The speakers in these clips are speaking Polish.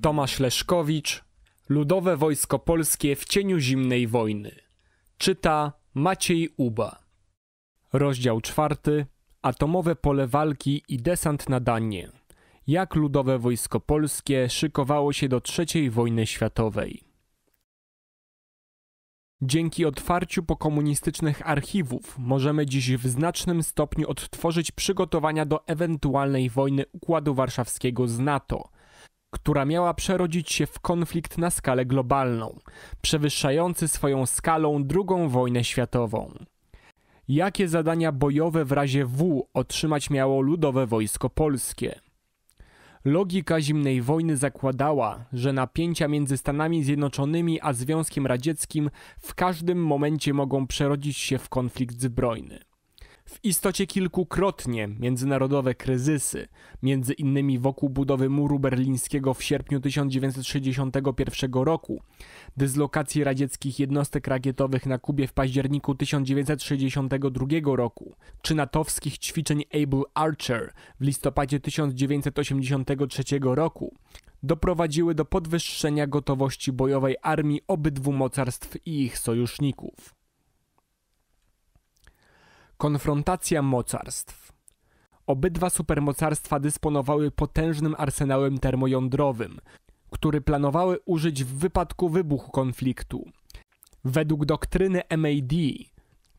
Tomasz Leszkowicz Ludowe Wojsko Polskie w cieniu zimnej wojny. Czyta Maciej Uba. Rozdział czwarty. Atomowe pole walki i desant na Danię. Jak Ludowe Wojsko Polskie szykowało się do III wojny światowej. Dzięki otwarciu pokomunistycznych archiwów możemy dziś w znacznym stopniu odtworzyć przygotowania do ewentualnej wojny Układu Warszawskiego z NATO – która miała przerodzić się w konflikt na skalę globalną, przewyższający swoją skalą II wojnę światową. Jakie zadania bojowe w razie W otrzymać miało Ludowe Wojsko Polskie? Logika zimnej wojny zakładała, że napięcia między Stanami Zjednoczonymi a Związkiem Radzieckim w każdym momencie mogą przerodzić się w konflikt zbrojny w istocie kilkukrotnie międzynarodowe kryzysy, między innymi wokół budowy muru berlińskiego w sierpniu 1961 roku, dyslokacji radzieckich jednostek rakietowych na Kubie w październiku 1962 roku, czy natowskich ćwiczeń Able Archer w listopadzie 1983 roku, doprowadziły do podwyższenia gotowości bojowej armii obydwu mocarstw i ich sojuszników. Konfrontacja mocarstw. Obydwa supermocarstwa dysponowały potężnym arsenałem termojądrowym, który planowały użyć w wypadku wybuchu konfliktu. Według doktryny MAD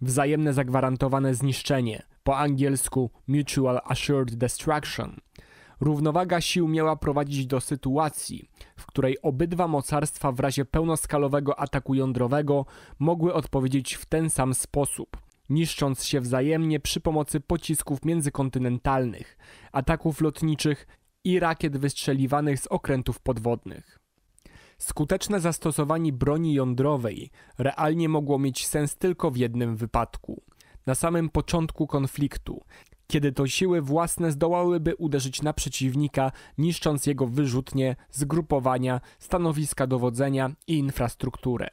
wzajemne zagwarantowane zniszczenie, po angielsku Mutual Assured Destruction, równowaga sił miała prowadzić do sytuacji, w której obydwa mocarstwa w razie pełnoskalowego ataku jądrowego mogły odpowiedzieć w ten sam sposób – niszcząc się wzajemnie przy pomocy pocisków międzykontynentalnych, ataków lotniczych i rakiet wystrzeliwanych z okrętów podwodnych. Skuteczne zastosowanie broni jądrowej realnie mogło mieć sens tylko w jednym wypadku na samym początku konfliktu, kiedy to siły własne zdołałyby uderzyć na przeciwnika, niszcząc jego wyrzutnie, zgrupowania, stanowiska dowodzenia i infrastrukturę.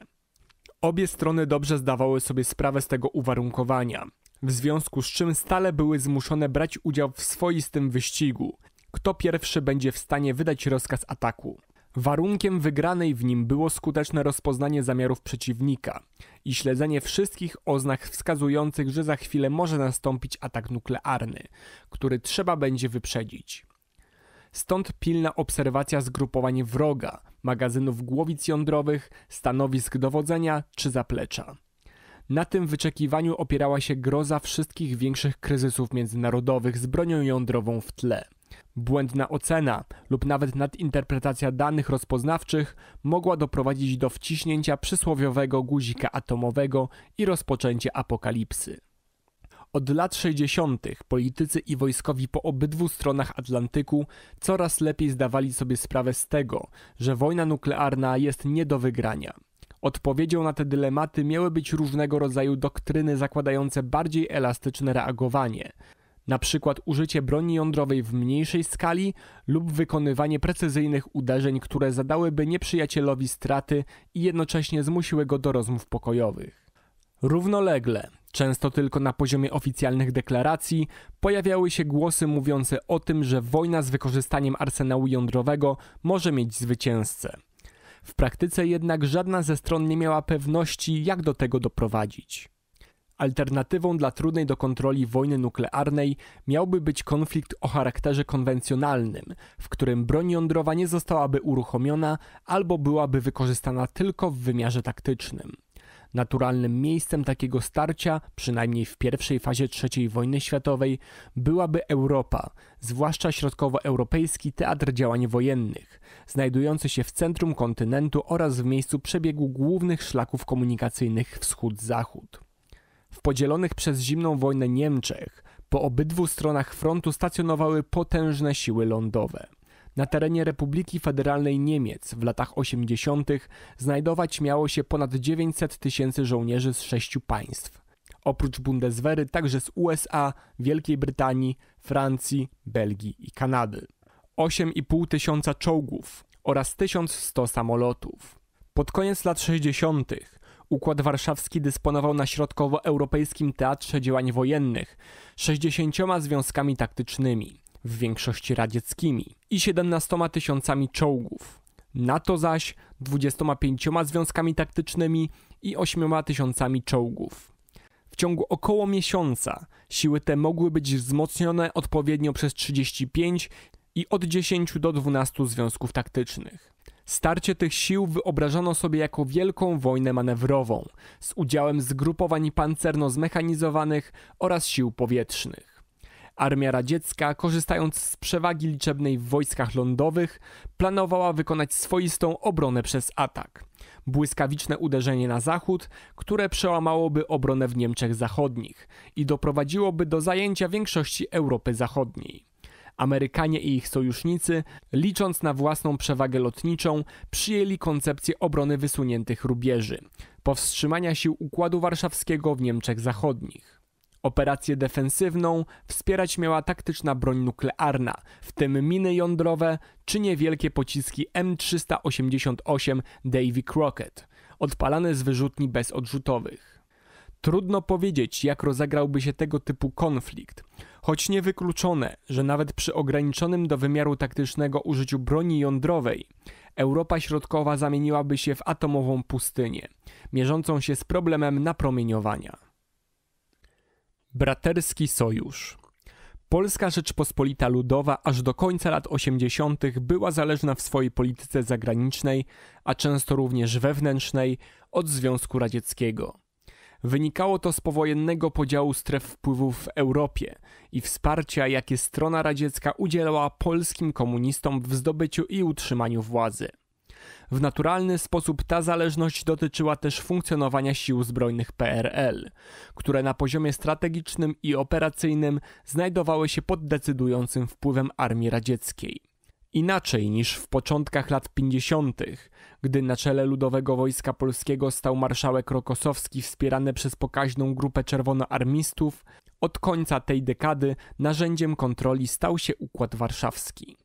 Obie strony dobrze zdawały sobie sprawę z tego uwarunkowania, w związku z czym stale były zmuszone brać udział w swoistym wyścigu, kto pierwszy będzie w stanie wydać rozkaz ataku. Warunkiem wygranej w nim było skuteczne rozpoznanie zamiarów przeciwnika i śledzenie wszystkich oznak wskazujących, że za chwilę może nastąpić atak nuklearny, który trzeba będzie wyprzedzić. Stąd pilna obserwacja zgrupowań wroga, magazynów głowic jądrowych, stanowisk dowodzenia czy zaplecza. Na tym wyczekiwaniu opierała się groza wszystkich większych kryzysów międzynarodowych z bronią jądrową w tle. Błędna ocena lub nawet nadinterpretacja danych rozpoznawczych mogła doprowadzić do wciśnięcia przysłowiowego guzika atomowego i rozpoczęcia apokalipsy. Od lat 60. politycy i wojskowi po obydwu stronach Atlantyku coraz lepiej zdawali sobie sprawę z tego, że wojna nuklearna jest nie do wygrania. Odpowiedzią na te dylematy miały być różnego rodzaju doktryny zakładające bardziej elastyczne reagowanie, na przykład użycie broni jądrowej w mniejszej skali lub wykonywanie precyzyjnych uderzeń, które zadałyby nieprzyjacielowi straty i jednocześnie zmusiły go do rozmów pokojowych. Równolegle Często tylko na poziomie oficjalnych deklaracji pojawiały się głosy mówiące o tym, że wojna z wykorzystaniem arsenału jądrowego może mieć zwycięzcę. W praktyce jednak żadna ze stron nie miała pewności, jak do tego doprowadzić. Alternatywą dla trudnej do kontroli wojny nuklearnej miałby być konflikt o charakterze konwencjonalnym, w którym broń jądrowa nie zostałaby uruchomiona albo byłaby wykorzystana tylko w wymiarze taktycznym. Naturalnym miejscem takiego starcia, przynajmniej w pierwszej fazie III wojny światowej, byłaby Europa, zwłaszcza środkowoeuropejski teatr działań wojennych, znajdujący się w centrum kontynentu oraz w miejscu przebiegu głównych szlaków komunikacyjnych wschód-zachód. W podzielonych przez zimną wojnę Niemczech po obydwu stronach frontu stacjonowały potężne siły lądowe. Na terenie Republiki Federalnej Niemiec w latach 80. znajdować miało się ponad 900 tysięcy żołnierzy z sześciu państw. Oprócz Bundeswehry także z USA, Wielkiej Brytanii, Francji, Belgii i Kanady. 8,5 tysiąca czołgów oraz 1100 samolotów. Pod koniec lat 60. Układ Warszawski dysponował na środkowoeuropejskim teatrze działań wojennych 60 związkami taktycznymi w większości radzieckimi, i 17 tysiącami czołgów. NATO zaś 25 związkami taktycznymi i 8 tysiącami czołgów. W ciągu około miesiąca siły te mogły być wzmocnione odpowiednio przez 35 i od 10 do 12 związków taktycznych. Starcie tych sił wyobrażano sobie jako wielką wojnę manewrową z udziałem zgrupowań pancerno-zmechanizowanych oraz sił powietrznych. Armia radziecka, korzystając z przewagi liczebnej w wojskach lądowych, planowała wykonać swoistą obronę przez atak. Błyskawiczne uderzenie na zachód, które przełamałoby obronę w Niemczech Zachodnich i doprowadziłoby do zajęcia większości Europy Zachodniej. Amerykanie i ich sojusznicy, licząc na własną przewagę lotniczą, przyjęli koncepcję obrony wysuniętych rubieży, powstrzymania sił Układu Warszawskiego w Niemczech Zachodnich. Operację defensywną wspierać miała taktyczna broń nuklearna, w tym miny jądrowe czy niewielkie pociski M388 Davy Crockett, odpalane z wyrzutni bezodrzutowych. Trudno powiedzieć, jak rozegrałby się tego typu konflikt, choć niewykluczone, że nawet przy ograniczonym do wymiaru taktycznego użyciu broni jądrowej, Europa Środkowa zamieniłaby się w atomową pustynię, mierzącą się z problemem napromieniowania. Braterski Sojusz. Polska Rzeczpospolita Ludowa aż do końca lat 80. była zależna w swojej polityce zagranicznej, a często również wewnętrznej, od Związku Radzieckiego. Wynikało to z powojennego podziału stref wpływów w Europie i wsparcia, jakie strona radziecka udzielała polskim komunistom w zdobyciu i utrzymaniu władzy. W naturalny sposób ta zależność dotyczyła też funkcjonowania sił zbrojnych PRL, które na poziomie strategicznym i operacyjnym znajdowały się pod decydującym wpływem armii radzieckiej. Inaczej niż w początkach lat 50., gdy na czele Ludowego Wojska Polskiego stał marszałek Rokosowski wspierany przez pokaźną grupę czerwonoarmistów, od końca tej dekady narzędziem kontroli stał się Układ Warszawski.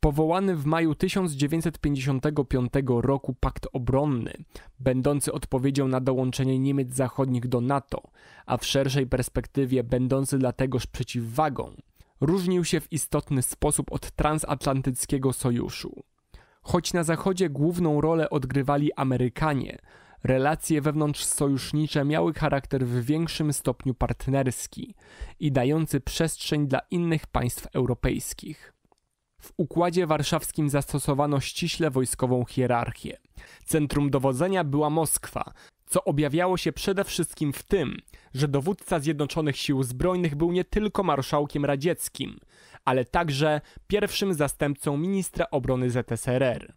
Powołany w maju 1955 roku Pakt Obronny, będący odpowiedzią na dołączenie Niemiec Zachodnich do NATO, a w szerszej perspektywie będący dlategoż przeciwwagą, różnił się w istotny sposób od transatlantyckiego sojuszu. Choć na Zachodzie główną rolę odgrywali Amerykanie, relacje wewnątrzsojusznicze miały charakter w większym stopniu partnerski i dający przestrzeń dla innych państw europejskich. W Układzie Warszawskim zastosowano ściśle wojskową hierarchię. Centrum dowodzenia była Moskwa, co objawiało się przede wszystkim w tym, że dowódca Zjednoczonych Sił Zbrojnych był nie tylko marszałkiem radzieckim, ale także pierwszym zastępcą ministra obrony ZSRR.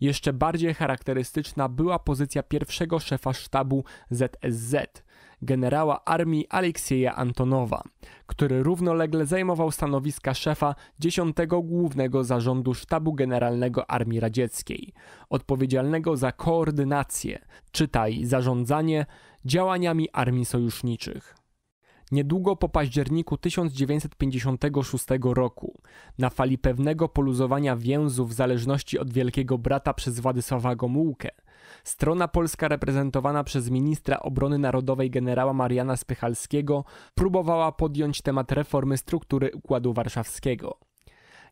Jeszcze bardziej charakterystyczna była pozycja pierwszego szefa sztabu ZSZ, generała armii Aleksieja Antonowa, który równolegle zajmował stanowiska szefa 10 Głównego Zarządu Sztabu Generalnego Armii Radzieckiej, odpowiedzialnego za koordynację, czytaj zarządzanie, działaniami armii sojuszniczych. Niedługo po październiku 1956 roku, na fali pewnego poluzowania więzów w zależności od Wielkiego Brata przez Władysława Gomułkę, Strona polska reprezentowana przez ministra obrony narodowej generała Mariana Spychalskiego próbowała podjąć temat reformy struktury Układu Warszawskiego.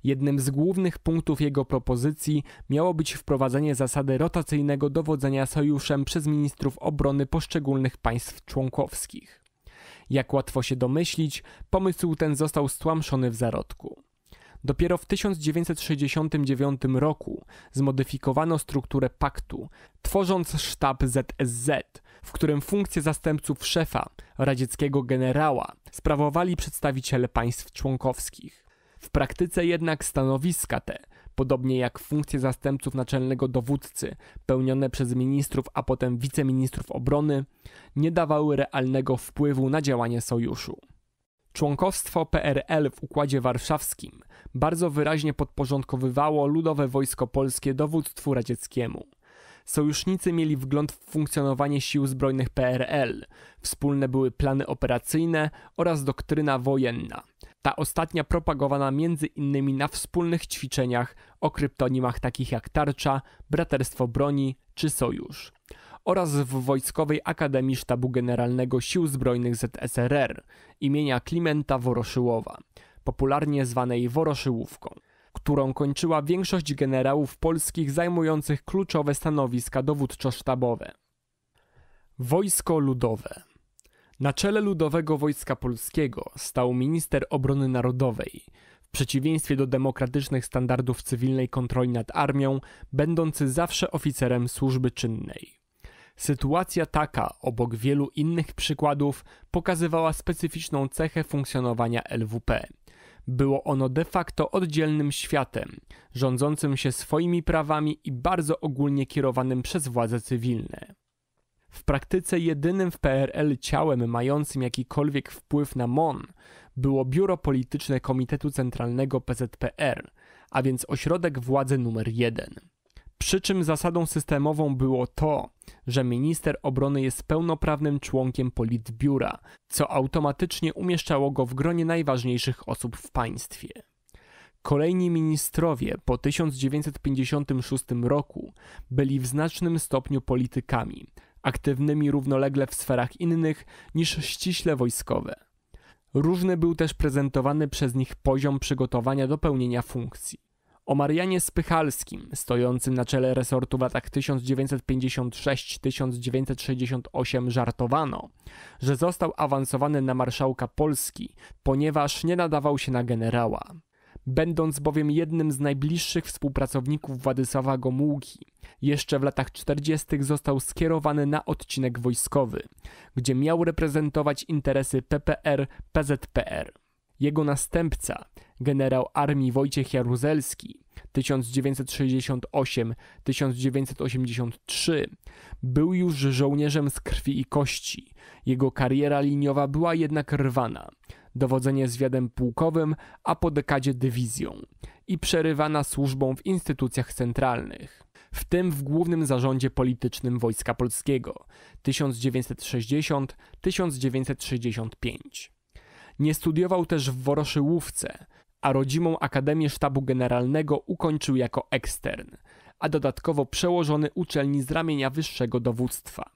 Jednym z głównych punktów jego propozycji miało być wprowadzenie zasady rotacyjnego dowodzenia sojuszem przez ministrów obrony poszczególnych państw członkowskich. Jak łatwo się domyślić, pomysł ten został stłamszony w zarodku. Dopiero w 1969 roku zmodyfikowano strukturę paktu, tworząc sztab ZSZ, w którym funkcję zastępców szefa, radzieckiego generała, sprawowali przedstawiciele państw członkowskich. W praktyce jednak stanowiska te, podobnie jak funkcje zastępców naczelnego dowódcy, pełnione przez ministrów, a potem wiceministrów obrony, nie dawały realnego wpływu na działanie sojuszu. Członkostwo PRL w Układzie Warszawskim bardzo wyraźnie podporządkowywało Ludowe Wojsko Polskie dowództwu radzieckiemu. Sojusznicy mieli wgląd w funkcjonowanie sił zbrojnych PRL, wspólne były plany operacyjne oraz doktryna wojenna. Ta ostatnia propagowana między innymi na wspólnych ćwiczeniach o kryptonimach takich jak tarcza, braterstwo broni czy sojusz oraz w Wojskowej Akademii Sztabu Generalnego Sił Zbrojnych ZSRR imienia Klimenta Woroszyłowa, popularnie zwanej Woroszyłówką, którą kończyła większość generałów polskich zajmujących kluczowe stanowiska dowódczo-sztabowe. Wojsko Ludowe Na czele Ludowego Wojska Polskiego stał minister obrony narodowej, w przeciwieństwie do demokratycznych standardów cywilnej kontroli nad armią, będący zawsze oficerem służby czynnej. Sytuacja taka, obok wielu innych przykładów, pokazywała specyficzną cechę funkcjonowania LWP. Było ono de facto oddzielnym światem, rządzącym się swoimi prawami i bardzo ogólnie kierowanym przez władze cywilne. W praktyce jedynym w PRL ciałem mającym jakikolwiek wpływ na MON było Biuro Polityczne Komitetu Centralnego PZPR, a więc ośrodek władzy numer jeden. Przy czym zasadą systemową było to, że minister obrony jest pełnoprawnym członkiem politbiura, co automatycznie umieszczało go w gronie najważniejszych osób w państwie. Kolejni ministrowie po 1956 roku byli w znacznym stopniu politykami, aktywnymi równolegle w sferach innych niż ściśle wojskowe. Różny był też prezentowany przez nich poziom przygotowania do pełnienia funkcji. O Marianie Spychalskim, stojącym na czele resortu w latach 1956-1968 żartowano, że został awansowany na marszałka Polski, ponieważ nie nadawał się na generała. Będąc bowiem jednym z najbliższych współpracowników Władysława Gomułki, jeszcze w latach 40. został skierowany na odcinek wojskowy, gdzie miał reprezentować interesy PPR-PZPR. Jego następca, generał armii Wojciech Jaruzelski 1968-1983. Był już żołnierzem z krwi i kości. Jego kariera liniowa była jednak rwana. Dowodzenie zwiadem pułkowym, a po dekadzie dywizją i przerywana służbą w instytucjach centralnych w tym w głównym zarządzie politycznym Wojska Polskiego 1960-1965. Nie studiował też w Woroszyłówce, a rodzimą Akademię Sztabu Generalnego ukończył jako ekstern, a dodatkowo przełożony uczelni z ramienia wyższego dowództwa.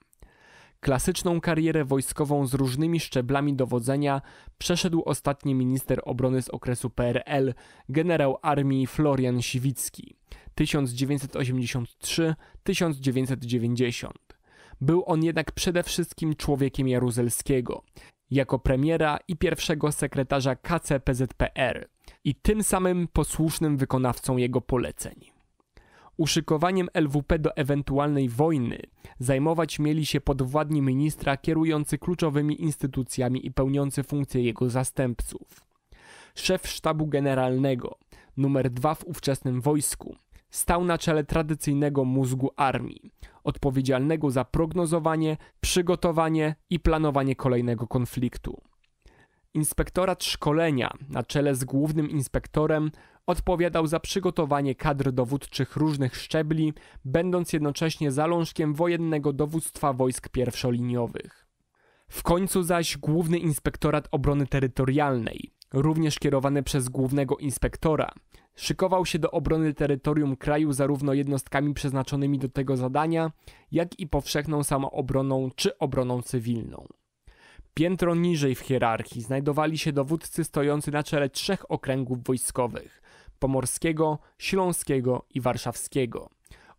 Klasyczną karierę wojskową z różnymi szczeblami dowodzenia przeszedł ostatni minister obrony z okresu PRL, generał armii Florian Siwicki 1983-1990. Był on jednak przede wszystkim człowiekiem jaruzelskiego, jako premiera i pierwszego sekretarza KCPZPR i tym samym posłusznym wykonawcą jego poleceń. Uszykowaniem LWP do ewentualnej wojny zajmować mieli się podwładni ministra kierujący kluczowymi instytucjami i pełniący funkcje jego zastępców. Szef sztabu generalnego, numer dwa w ówczesnym wojsku, stał na czele tradycyjnego mózgu armii, odpowiedzialnego za prognozowanie, przygotowanie i planowanie kolejnego konfliktu. Inspektorat Szkolenia na czele z głównym inspektorem odpowiadał za przygotowanie kadr dowódczych różnych szczebli, będąc jednocześnie zalążkiem wojennego dowództwa wojsk pierwszoliniowych. W końcu zaś Główny Inspektorat Obrony Terytorialnej, również kierowany przez głównego inspektora, szykował się do obrony terytorium kraju zarówno jednostkami przeznaczonymi do tego zadania, jak i powszechną samoobroną czy obroną cywilną. Piętro niżej w hierarchii znajdowali się dowódcy stojący na czele trzech okręgów wojskowych: pomorskiego, śląskiego i warszawskiego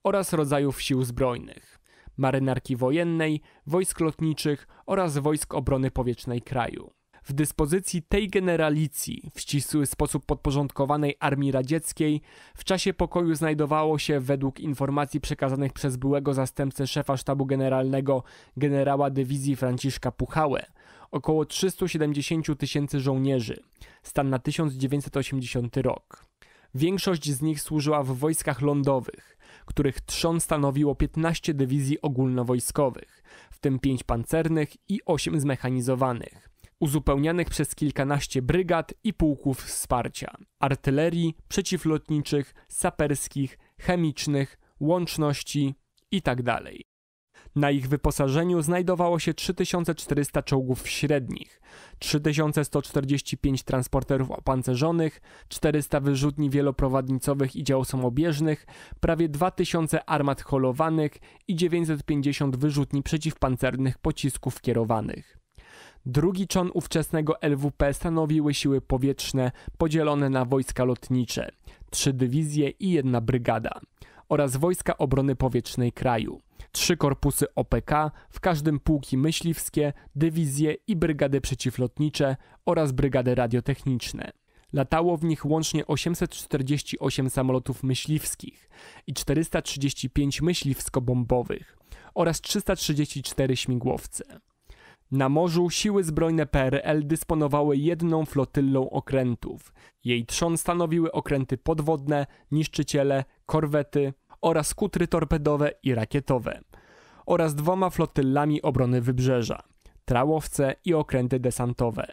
oraz rodzajów sił zbrojnych, marynarki wojennej, wojsk lotniczych oraz wojsk obrony powietrznej kraju. W dyspozycji tej generalicji, w ścisły sposób podporządkowanej Armii Radzieckiej, w czasie pokoju znajdowało się, według informacji przekazanych przez byłego zastępcę szefa sztabu generalnego generała dywizji Franciszka Puchałę, około 370 tysięcy żołnierzy, stan na 1980 rok. Większość z nich służyła w wojskach lądowych, których trzon stanowiło 15 dywizji ogólnowojskowych, w tym 5 pancernych i 8 zmechanizowanych, uzupełnianych przez kilkanaście brygad i pułków wsparcia, artylerii, przeciwlotniczych, saperskich, chemicznych, łączności itd. Tak na ich wyposażeniu znajdowało się 3400 czołgów średnich, 3145 transporterów opancerzonych, 400 wyrzutni wieloprowadnicowych i dział samobieżnych, prawie 2000 armat holowanych i 950 wyrzutni przeciwpancernych pocisków kierowanych. Drugi czon ówczesnego LWP stanowiły siły powietrzne podzielone na wojska lotnicze, trzy dywizje i jedna brygada oraz wojska obrony powietrznej kraju trzy korpusy OPK, w każdym pułki myśliwskie, dywizje i brygady przeciwlotnicze oraz brygady radiotechniczne. Latało w nich łącznie 848 samolotów myśliwskich i 435 myśliwsko-bombowych oraz 334 śmigłowce. Na morzu siły zbrojne PRL dysponowały jedną flotyllą okrętów. Jej trzon stanowiły okręty podwodne, niszczyciele, korwety, oraz kutry torpedowe i rakietowe oraz dwoma flotyllami obrony wybrzeża, trałowce i okręty desantowe.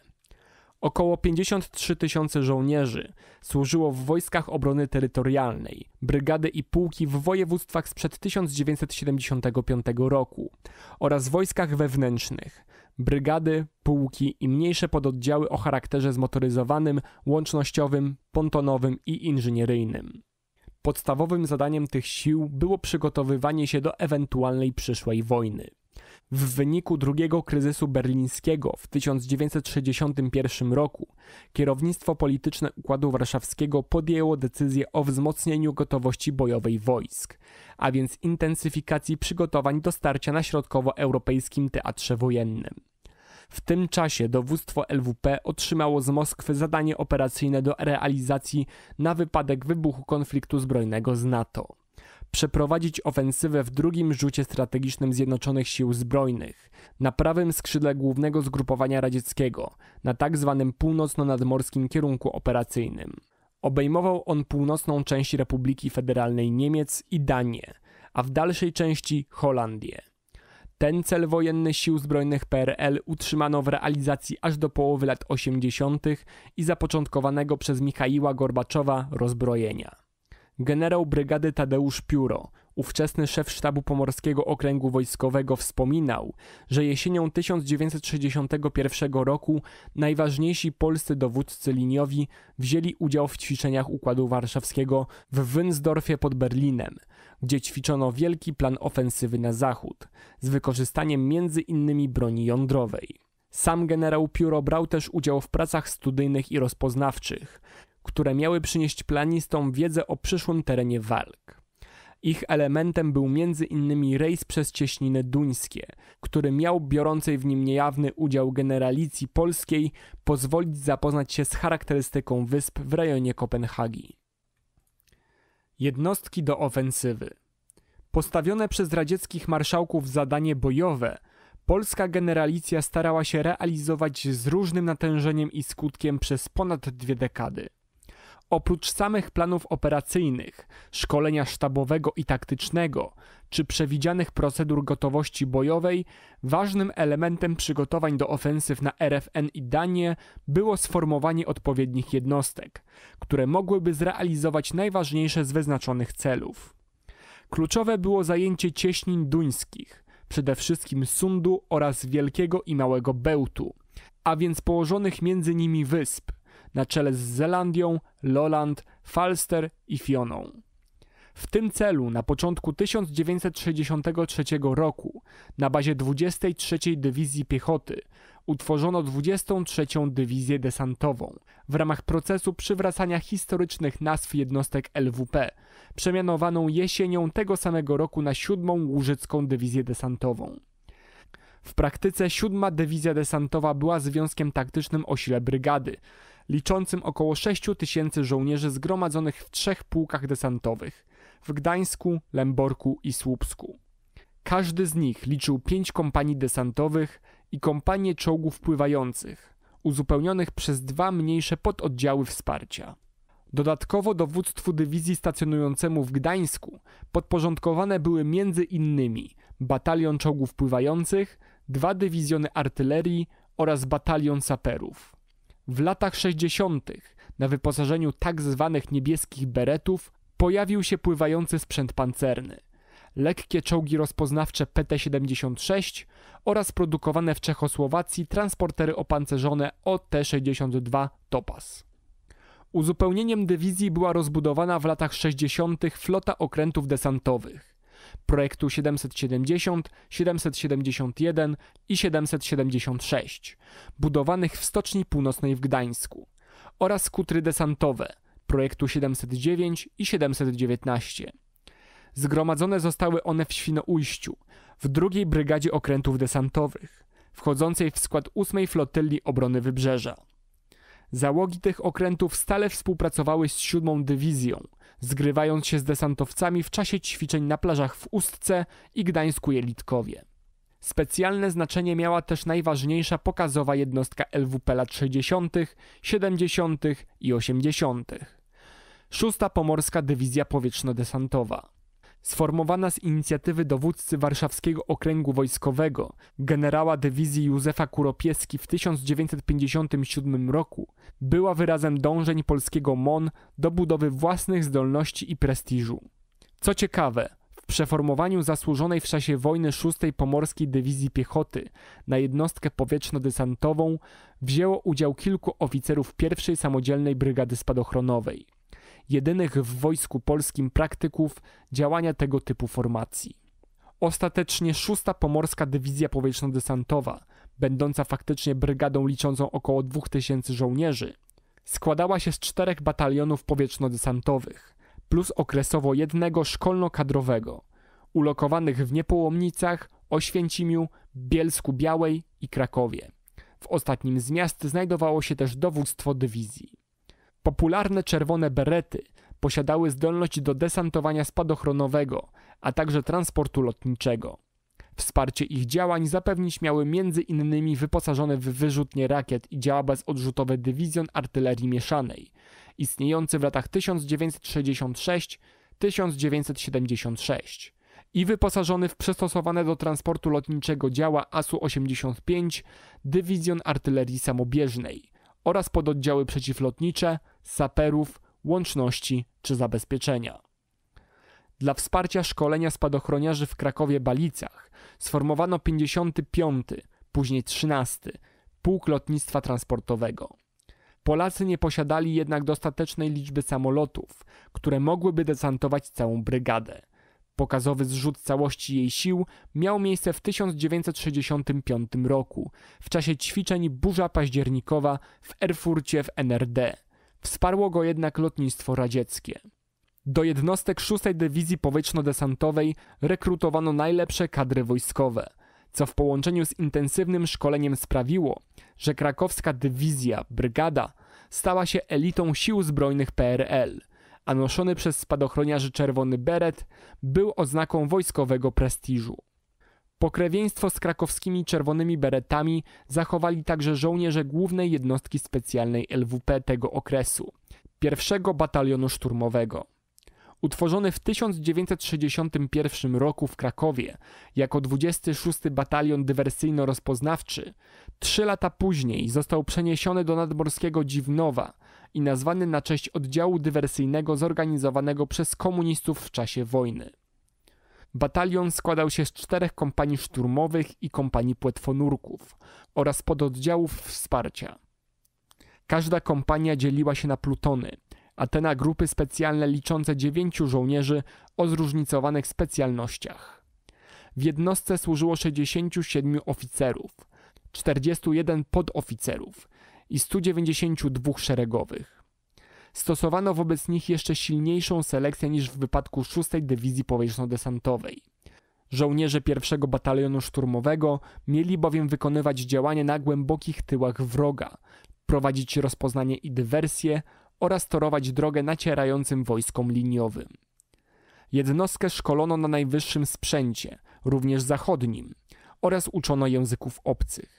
Około 53 tysiące żołnierzy służyło w wojskach obrony terytorialnej, brygady i pułki w województwach sprzed 1975 roku oraz wojskach wewnętrznych, brygady, pułki i mniejsze pododdziały o charakterze zmotoryzowanym, łącznościowym, pontonowym i inżynieryjnym. Podstawowym zadaniem tych sił było przygotowywanie się do ewentualnej przyszłej wojny. W wyniku drugiego kryzysu berlińskiego w 1961 roku kierownictwo polityczne Układu Warszawskiego podjęło decyzję o wzmocnieniu gotowości bojowej wojsk, a więc intensyfikacji przygotowań do starcia na środkowoeuropejskim teatrze wojennym. W tym czasie dowództwo LWP otrzymało z Moskwy zadanie operacyjne do realizacji na wypadek wybuchu konfliktu zbrojnego z NATO przeprowadzić ofensywę w drugim rzucie strategicznym Zjednoczonych Sił Zbrojnych na prawym skrzydle głównego zgrupowania radzieckiego, na tak zwanym północno-nadmorskim kierunku operacyjnym. Obejmował on północną część Republiki Federalnej Niemiec i Danię, a w dalszej części Holandię. Ten cel wojenny Sił Zbrojnych PRL utrzymano w realizacji aż do połowy lat 80. i zapoczątkowanego przez Michaiła Gorbaczowa rozbrojenia. Generał brygady Tadeusz Pióro, ówczesny szef sztabu Pomorskiego Okręgu Wojskowego, wspominał, że jesienią 1961 roku najważniejsi polscy dowódcy liniowi wzięli udział w ćwiczeniach Układu Warszawskiego w Wynsdorfie pod Berlinem – gdzie ćwiczono wielki plan ofensywy na zachód z wykorzystaniem między innymi broni jądrowej. Sam generał Pióro brał też udział w pracach studyjnych i rozpoznawczych, które miały przynieść planistom wiedzę o przyszłym terenie walk. Ich elementem był m.in. rejs przez cieśniny duńskie, który miał biorącej w nim niejawny udział generalicji polskiej pozwolić zapoznać się z charakterystyką wysp w rejonie Kopenhagi. Jednostki do ofensywy. Postawione przez radzieckich marszałków zadanie bojowe, polska generalicja starała się realizować z różnym natężeniem i skutkiem przez ponad dwie dekady. Oprócz samych planów operacyjnych, szkolenia sztabowego i taktycznego, czy przewidzianych procedur gotowości bojowej, ważnym elementem przygotowań do ofensyw na RFN i Danię było sformowanie odpowiednich jednostek, które mogłyby zrealizować najważniejsze z wyznaczonych celów. Kluczowe było zajęcie cieśnin duńskich, przede wszystkim Sundu oraz Wielkiego i Małego Bełtu, a więc położonych między nimi wysp, na czele z Zelandią, Lolland, Falster i Fioną. W tym celu na początku 1963 roku na bazie 23 Dywizji Piechoty utworzono 23 Dywizję Desantową w ramach procesu przywracania historycznych nazw jednostek LWP, przemianowaną jesienią tego samego roku na 7 Łużycką Dywizję Desantową. W praktyce 7 Dywizja Desantowa była związkiem taktycznym o sile brygady, liczącym około 6 tysięcy żołnierzy zgromadzonych w trzech pułkach desantowych w Gdańsku, Lęborku i Słupsku. Każdy z nich liczył pięć kompanii desantowych i kompanie czołgów pływających, uzupełnionych przez dwa mniejsze pododdziały wsparcia. Dodatkowo dowództwu dywizji stacjonującemu w Gdańsku podporządkowane były między innymi batalion czołgów pływających, dwa dywizjony artylerii oraz batalion saperów. W latach 60. na wyposażeniu tak zwanych niebieskich beretów pojawił się pływający sprzęt pancerny. Lekkie czołgi rozpoznawcze PT-76 oraz produkowane w Czechosłowacji transportery opancerzone OT-62 Topas. Uzupełnieniem dywizji była rozbudowana w latach 60. flota okrętów desantowych projektu 770, 771 i 776, budowanych w Stoczni Północnej w Gdańsku, oraz kutry desantowe projektu 709 i 719. Zgromadzone zostały one w Świnoujściu, w drugiej brygadzie okrętów desantowych, wchodzącej w skład 8 Flotylli Obrony Wybrzeża. Załogi tych okrętów stale współpracowały z 7 Dywizją, zgrywając się z desantowcami w czasie ćwiczeń na plażach w Ustce i Gdańsku Jelitkowie. Specjalne znaczenie miała też najważniejsza pokazowa jednostka LWP lat 60., 70. i 80. 6. Pomorska Dywizja Powietrzno-Desantowa sformowana z inicjatywy dowódcy Warszawskiego Okręgu Wojskowego, generała dywizji Józefa Kuropieski w 1957 roku, była wyrazem dążeń polskiego MON do budowy własnych zdolności i prestiżu. Co ciekawe, w przeformowaniu zasłużonej w czasie wojny 6 Pomorskiej Dywizji Piechoty na jednostkę powietrzno-desantową wzięło udział kilku oficerów pierwszej samodzielnej brygady spadochronowej jedynych w wojsku polskim praktyków działania tego typu formacji. Ostatecznie 6 Pomorska Dywizja Powietrzno-Desantowa, będąca faktycznie brygadą liczącą około 2000 żołnierzy, składała się z czterech batalionów powietrzno-desantowych, plus okresowo jednego szkolno-kadrowego, ulokowanych w Niepołomnicach, Oświęcimiu, Bielsku Białej i Krakowie. W ostatnim z miast znajdowało się też dowództwo dywizji. Popularne czerwone berety posiadały zdolność do desantowania spadochronowego, a także transportu lotniczego. Wsparcie ich działań zapewnić miały m.in. wyposażone w wyrzutnie rakiet i działa bezodrzutowe dywizjon artylerii mieszanej, istniejący w latach 1966-1976 i wyposażony w przystosowane do transportu lotniczego działa ASU-85 Dywizjon Artylerii Samobieżnej oraz pododdziały przeciwlotnicze – saperów, łączności czy zabezpieczenia. Dla wsparcia szkolenia spadochroniarzy w Krakowie-Balicach sformowano 55, później 13 pułk lotnictwa transportowego. Polacy nie posiadali jednak dostatecznej liczby samolotów, które mogłyby desantować całą brygadę. Pokazowy zrzut całości jej sił miał miejsce w 1965 roku w czasie ćwiczeń Burza Październikowa w Erfurcie w NRD. Wsparło go jednak lotnictwo radzieckie. Do jednostek 6 Dywizji Powietrzno-Desantowej rekrutowano najlepsze kadry wojskowe, co w połączeniu z intensywnym szkoleniem sprawiło, że krakowska dywizja, brygada, stała się elitą sił zbrojnych PRL, a noszony przez spadochroniarzy czerwony beret był oznaką wojskowego prestiżu. Pokrewieństwo z krakowskimi czerwonymi beretami zachowali także żołnierze głównej jednostki specjalnej LWP tego okresu, pierwszego batalionu szturmowego. Utworzony w 1961 roku w Krakowie jako 26 Batalion Dywersyjno-Rozpoznawczy, trzy lata później został przeniesiony do nadmorskiego Dziwnowa i nazwany na cześć oddziału dywersyjnego zorganizowanego przez komunistów w czasie wojny. Batalion składał się z czterech kompanii szturmowych i kompanii płetwonurków oraz pododdziałów wsparcia. Każda kompania dzieliła się na plutony, a te na grupy specjalne liczące dziewięciu żołnierzy o zróżnicowanych specjalnościach. W jednostce służyło 67 oficerów, 41 podoficerów i 192 szeregowych stosowano wobec nich jeszcze silniejszą selekcję niż w wypadku 6 Dywizji Powietrzno-Desantowej. Żołnierze pierwszego batalionu szturmowego mieli bowiem wykonywać działanie na głębokich tyłach wroga, prowadzić rozpoznanie i dywersje oraz torować drogę nacierającym wojskom liniowym. Jednostkę szkolono na najwyższym sprzęcie, również zachodnim, oraz uczono języków obcych.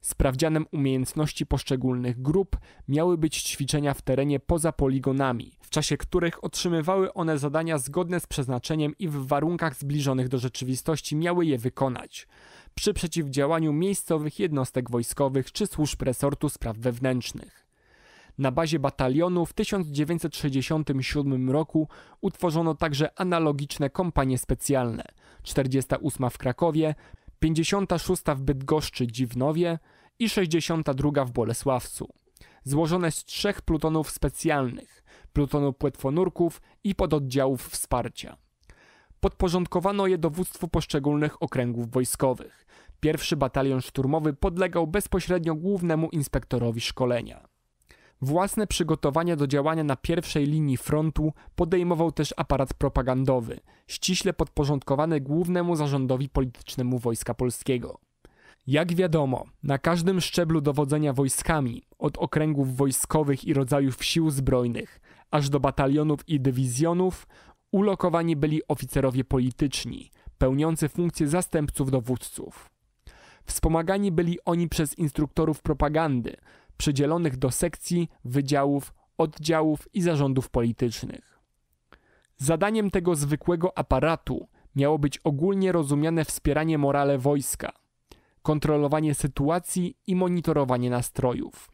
Sprawdzianem umiejętności poszczególnych grup miały być ćwiczenia w terenie poza poligonami, w czasie których otrzymywały one zadania zgodne z przeznaczeniem i w warunkach zbliżonych do rzeczywistości miały je wykonać przy przeciwdziałaniu miejscowych jednostek wojskowych czy służb resortu spraw wewnętrznych. Na bazie batalionu w 1967 roku utworzono także analogiczne kompanie specjalne 48 w Krakowie, 56 w Bydgoszczy Dziwnowie i 62 w Bolesławcu. Złożone z trzech plutonów specjalnych, plutonu płetwonurków i pododdziałów wsparcia. Podporządkowano je dowództwu poszczególnych okręgów wojskowych. Pierwszy batalion szturmowy podlegał bezpośrednio głównemu inspektorowi szkolenia. Własne przygotowania do działania na pierwszej linii frontu podejmował też aparat propagandowy, ściśle podporządkowany głównemu zarządowi politycznemu Wojska Polskiego. Jak wiadomo, na każdym szczeblu dowodzenia wojskami, od okręgów wojskowych i rodzajów sił zbrojnych, aż do batalionów i dywizjonów, ulokowani byli oficerowie polityczni, pełniący funkcje zastępców dowódców. Wspomagani byli oni przez instruktorów propagandy, przydzielonych do sekcji, wydziałów, oddziałów i zarządów politycznych. Zadaniem tego zwykłego aparatu miało być ogólnie rozumiane wspieranie morale wojska, kontrolowanie sytuacji i monitorowanie nastrojów.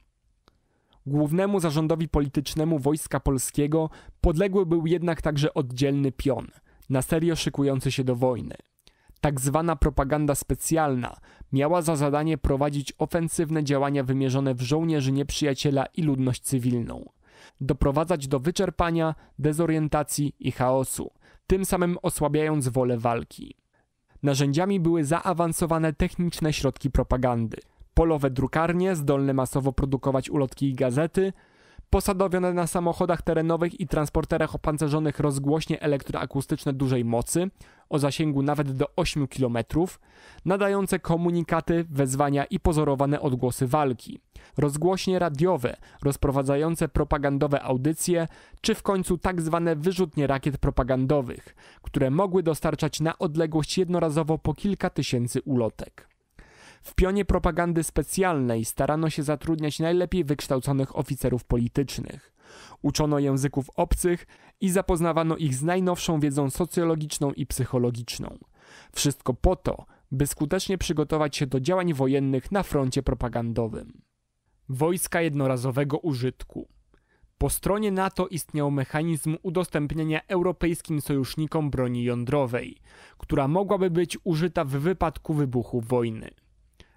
Głównemu zarządowi politycznemu Wojska Polskiego podległy był jednak także oddzielny pion, na serio szykujący się do wojny tak zwana propaganda specjalna, miała za zadanie prowadzić ofensywne działania wymierzone w żołnierzy nieprzyjaciela i ludność cywilną, doprowadzać do wyczerpania, dezorientacji i chaosu, tym samym osłabiając wolę walki. Narzędziami były zaawansowane techniczne środki propagandy, polowe drukarnie zdolne masowo produkować ulotki i gazety, posadowione na samochodach terenowych i transporterach opancerzonych rozgłośnie elektroakustyczne dużej mocy, o zasięgu nawet do 8 km, nadające komunikaty, wezwania i pozorowane odgłosy walki, rozgłośnie radiowe, rozprowadzające propagandowe audycje, czy w końcu tak zwane wyrzutnie rakiet propagandowych, które mogły dostarczać na odległość jednorazowo po kilka tysięcy ulotek. W pionie propagandy specjalnej starano się zatrudniać najlepiej wykształconych oficerów politycznych. Uczono języków obcych i zapoznawano ich z najnowszą wiedzą socjologiczną i psychologiczną. Wszystko po to, by skutecznie przygotować się do działań wojennych na froncie propagandowym. Wojska jednorazowego użytku. Po stronie NATO istniał mechanizm udostępniania europejskim sojusznikom broni jądrowej, która mogłaby być użyta w wypadku wybuchu wojny.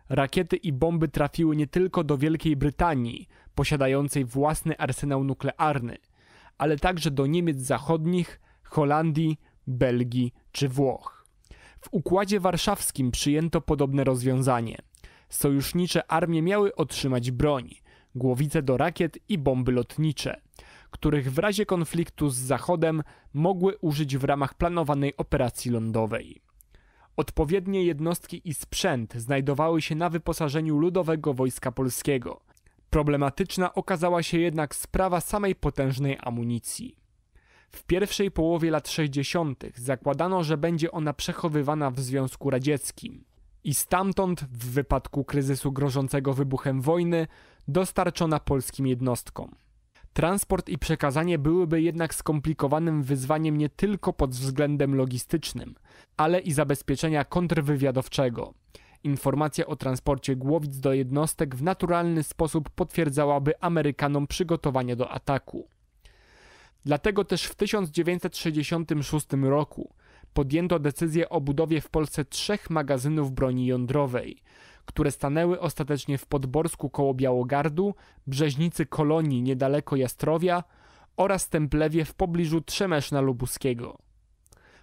Rakiety i bomby trafiły nie tylko do Wielkiej Brytanii, posiadającej własny arsenał nuklearny, ale także do Niemiec Zachodnich, Holandii, Belgii czy Włoch. W Układzie Warszawskim przyjęto podobne rozwiązanie. Sojusznicze armie miały otrzymać broń, głowice do rakiet i bomby lotnicze, których w razie konfliktu z Zachodem mogły użyć w ramach planowanej operacji lądowej. Odpowiednie jednostki i sprzęt znajdowały się na wyposażeniu Ludowego Wojska Polskiego, Problematyczna okazała się jednak sprawa samej potężnej amunicji. W pierwszej połowie lat 60. zakładano, że będzie ona przechowywana w Związku Radzieckim. I stamtąd, w wypadku kryzysu grożącego wybuchem wojny, dostarczona polskim jednostkom. Transport i przekazanie byłyby jednak skomplikowanym wyzwaniem nie tylko pod względem logistycznym, ale i zabezpieczenia kontrwywiadowczego. Informacja o transporcie głowic do jednostek w naturalny sposób potwierdzałaby Amerykanom przygotowanie do ataku. Dlatego też w 1966 roku podjęto decyzję o budowie w Polsce trzech magazynów broni jądrowej, które stanęły ostatecznie w Podborsku koło Białogardu, Brzeźnicy Kolonii niedaleko Jastrowia oraz Templewie w pobliżu Trzemeszna Lubuskiego.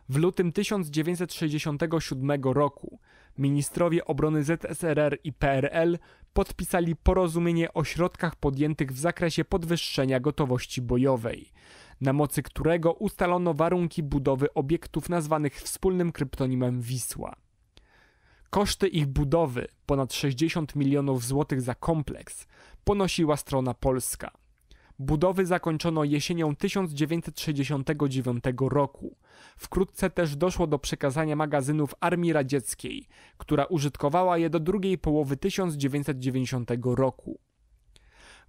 W lutym 1967 roku Ministrowie obrony ZSRR i PRL podpisali porozumienie o środkach podjętych w zakresie podwyższenia gotowości bojowej, na mocy którego ustalono warunki budowy obiektów nazwanych wspólnym kryptonimem Wisła. Koszty ich budowy, ponad 60 milionów złotych za kompleks, ponosiła strona polska. Budowy zakończono jesienią 1969 roku. Wkrótce też doszło do przekazania magazynów Armii Radzieckiej, która użytkowała je do drugiej połowy 1990 roku.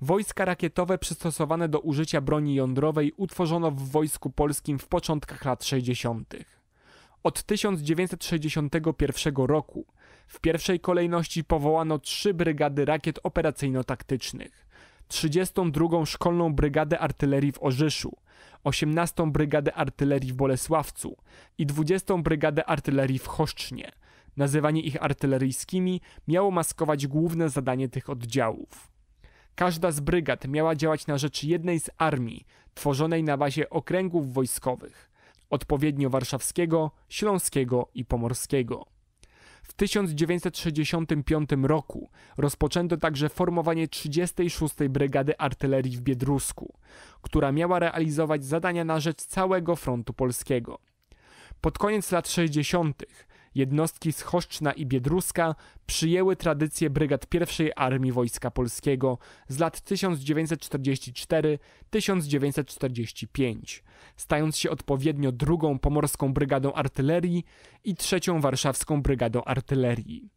Wojska rakietowe przystosowane do użycia broni jądrowej utworzono w Wojsku Polskim w początkach lat 60. Od 1961 roku w pierwszej kolejności powołano trzy brygady rakiet operacyjno-taktycznych. 32. Szkolną Brygadę Artylerii w Orzyszu, 18. Brygadę Artylerii w Bolesławcu i 20. Brygadę Artylerii w Choszcznie. Nazywanie ich artyleryjskimi miało maskować główne zadanie tych oddziałów. Każda z brygad miała działać na rzecz jednej z armii, tworzonej na bazie okręgów wojskowych, odpowiednio warszawskiego, śląskiego i pomorskiego. W 1965 roku rozpoczęto także formowanie 36. Brygady Artylerii w Biedrusku, która miała realizować zadania na rzecz całego frontu polskiego. Pod koniec lat 60. Jednostki z Choszczna i Biedruska przyjęły tradycję brygad I Armii Wojska Polskiego z lat 1944-1945, stając się odpowiednio drugą Pomorską Brygadą Artylerii i trzecią Warszawską Brygadą Artylerii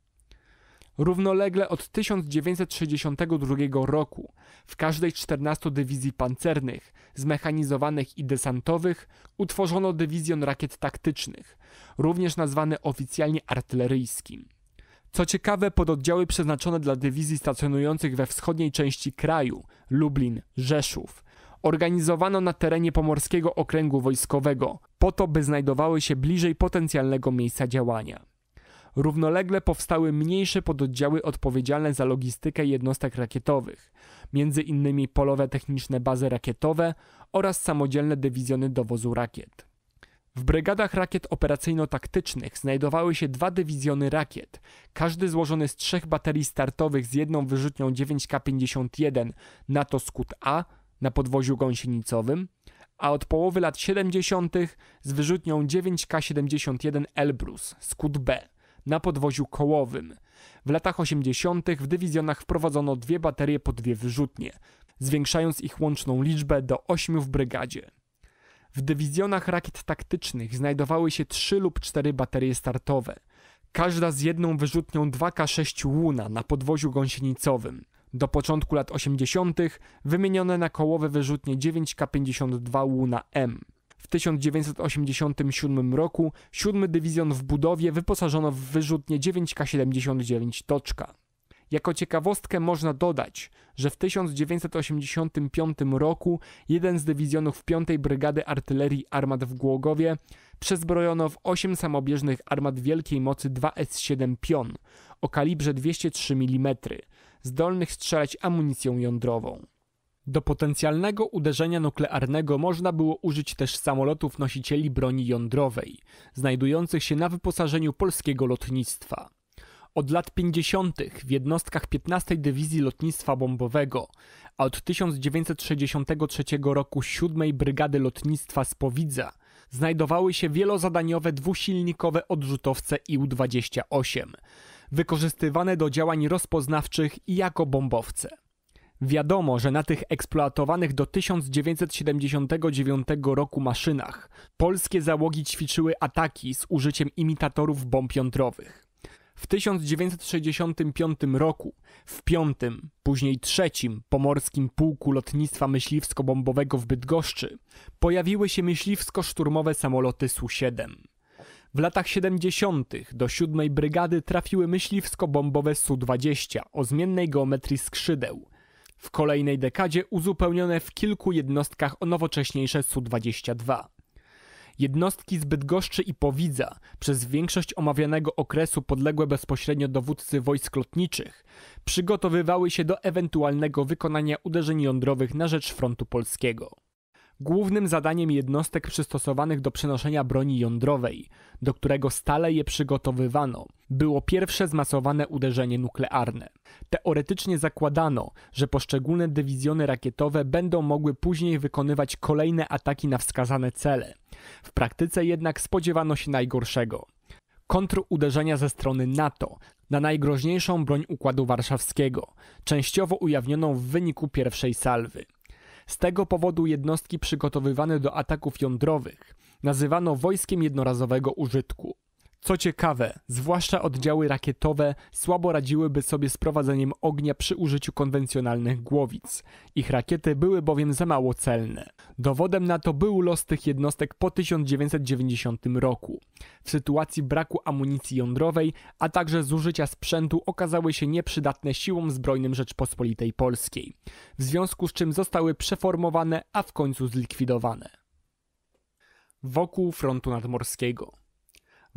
równolegle od 1962 roku w każdej 14 dywizji pancernych, zmechanizowanych i desantowych utworzono dywizjon rakiet taktycznych, również nazwany oficjalnie artyleryjskim. Co ciekawe, pododdziały przeznaczone dla dywizji stacjonujących we wschodniej części kraju Lublin, Rzeszów organizowano na terenie Pomorskiego Okręgu Wojskowego, po to, by znajdowały się bliżej potencjalnego miejsca działania. Równolegle powstały mniejsze pododdziały odpowiedzialne za logistykę jednostek rakietowych, między innymi polowe techniczne bazy rakietowe oraz samodzielne dywizjony dowozu rakiet. W brygadach rakiet operacyjno-taktycznych znajdowały się dwa dywizjony rakiet, każdy złożony z trzech baterii startowych z jedną wyrzutnią 9K51 NATO Skut A na podwoziu gąsienicowym, a od połowy lat 70. z wyrzutnią 9K71 Elbrus Skut B na podwoziu kołowym. W latach 80. w dywizjonach wprowadzono dwie baterie po dwie wyrzutnie, zwiększając ich łączną liczbę do 8 w brygadzie. W dywizjonach rakiet taktycznych znajdowały się 3 lub 4 baterie startowe, każda z jedną wyrzutnią 2K6 Łuna na podwoziu gąsienicowym. Do początku lat 80. wymienione na kołowe wyrzutnie 9K52 Łuna M. W 1987 roku 7 Dywizjon w budowie wyposażono w wyrzutnie 9K79 Toczka. Jako ciekawostkę można dodać, że w 1985 roku jeden z dywizjonów 5 Brygady Artylerii Armat w Głogowie przezbrojono w 8 samobieżnych armat wielkiej mocy 2S7 Pion o kalibrze 203 mm, zdolnych strzelać amunicją jądrową. Do potencjalnego uderzenia nuklearnego można było użyć też samolotów nosicieli broni jądrowej, znajdujących się na wyposażeniu polskiego lotnictwa. Od lat 50. w jednostkach 15 Dywizji Lotnictwa Bombowego, a od 1963 roku 7 Brygady Lotnictwa z Powidza znajdowały się wielozadaniowe dwusilnikowe odrzutowce IU-28, wykorzystywane do działań rozpoznawczych i jako bombowce. Wiadomo, że na tych eksploatowanych do 1979 roku maszynach polskie załogi ćwiczyły ataki z użyciem imitatorów bomb jądrowych. W 1965 roku w piątym, później trzecim pomorskim pułku lotnictwa myśliwsko-bombowego w Bydgoszczy pojawiły się myśliwsko-szturmowe samoloty Su-7. W latach 70. do 7 brygady trafiły myśliwsko-bombowe Su-20 o zmiennej geometrii skrzydeł – w kolejnej dekadzie uzupełnione w kilku jednostkach o nowocześniejsze Su-22. Jednostki z Bydgoszczy i Powidza, przez większość omawianego okresu podległe bezpośrednio dowódcy wojsk lotniczych, przygotowywały się do ewentualnego wykonania uderzeń jądrowych na rzecz frontu polskiego głównym zadaniem jednostek przystosowanych do przenoszenia broni jądrowej, do którego stale je przygotowywano, było pierwsze zmasowane uderzenie nuklearne. Teoretycznie zakładano, że poszczególne dywizjony rakietowe będą mogły później wykonywać kolejne ataki na wskazane cele. W praktyce jednak spodziewano się najgorszego. Kontruderzenia ze strony NATO na najgroźniejszą broń Układu Warszawskiego, częściowo ujawnioną w wyniku pierwszej salwy. Z tego powodu jednostki przygotowywane do ataków jądrowych nazywano wojskiem jednorazowego użytku. Co ciekawe, zwłaszcza oddziały rakietowe słabo radziłyby sobie z prowadzeniem ognia przy użyciu konwencjonalnych głowic. Ich rakiety były bowiem za mało celne. Dowodem na to był los tych jednostek po 1990 roku. W sytuacji braku amunicji jądrowej, a także zużycia sprzętu okazały się nieprzydatne siłom zbrojnym Rzeczpospolitej Polskiej. W związku z czym zostały przeformowane, a w końcu zlikwidowane. Wokół frontu nadmorskiego.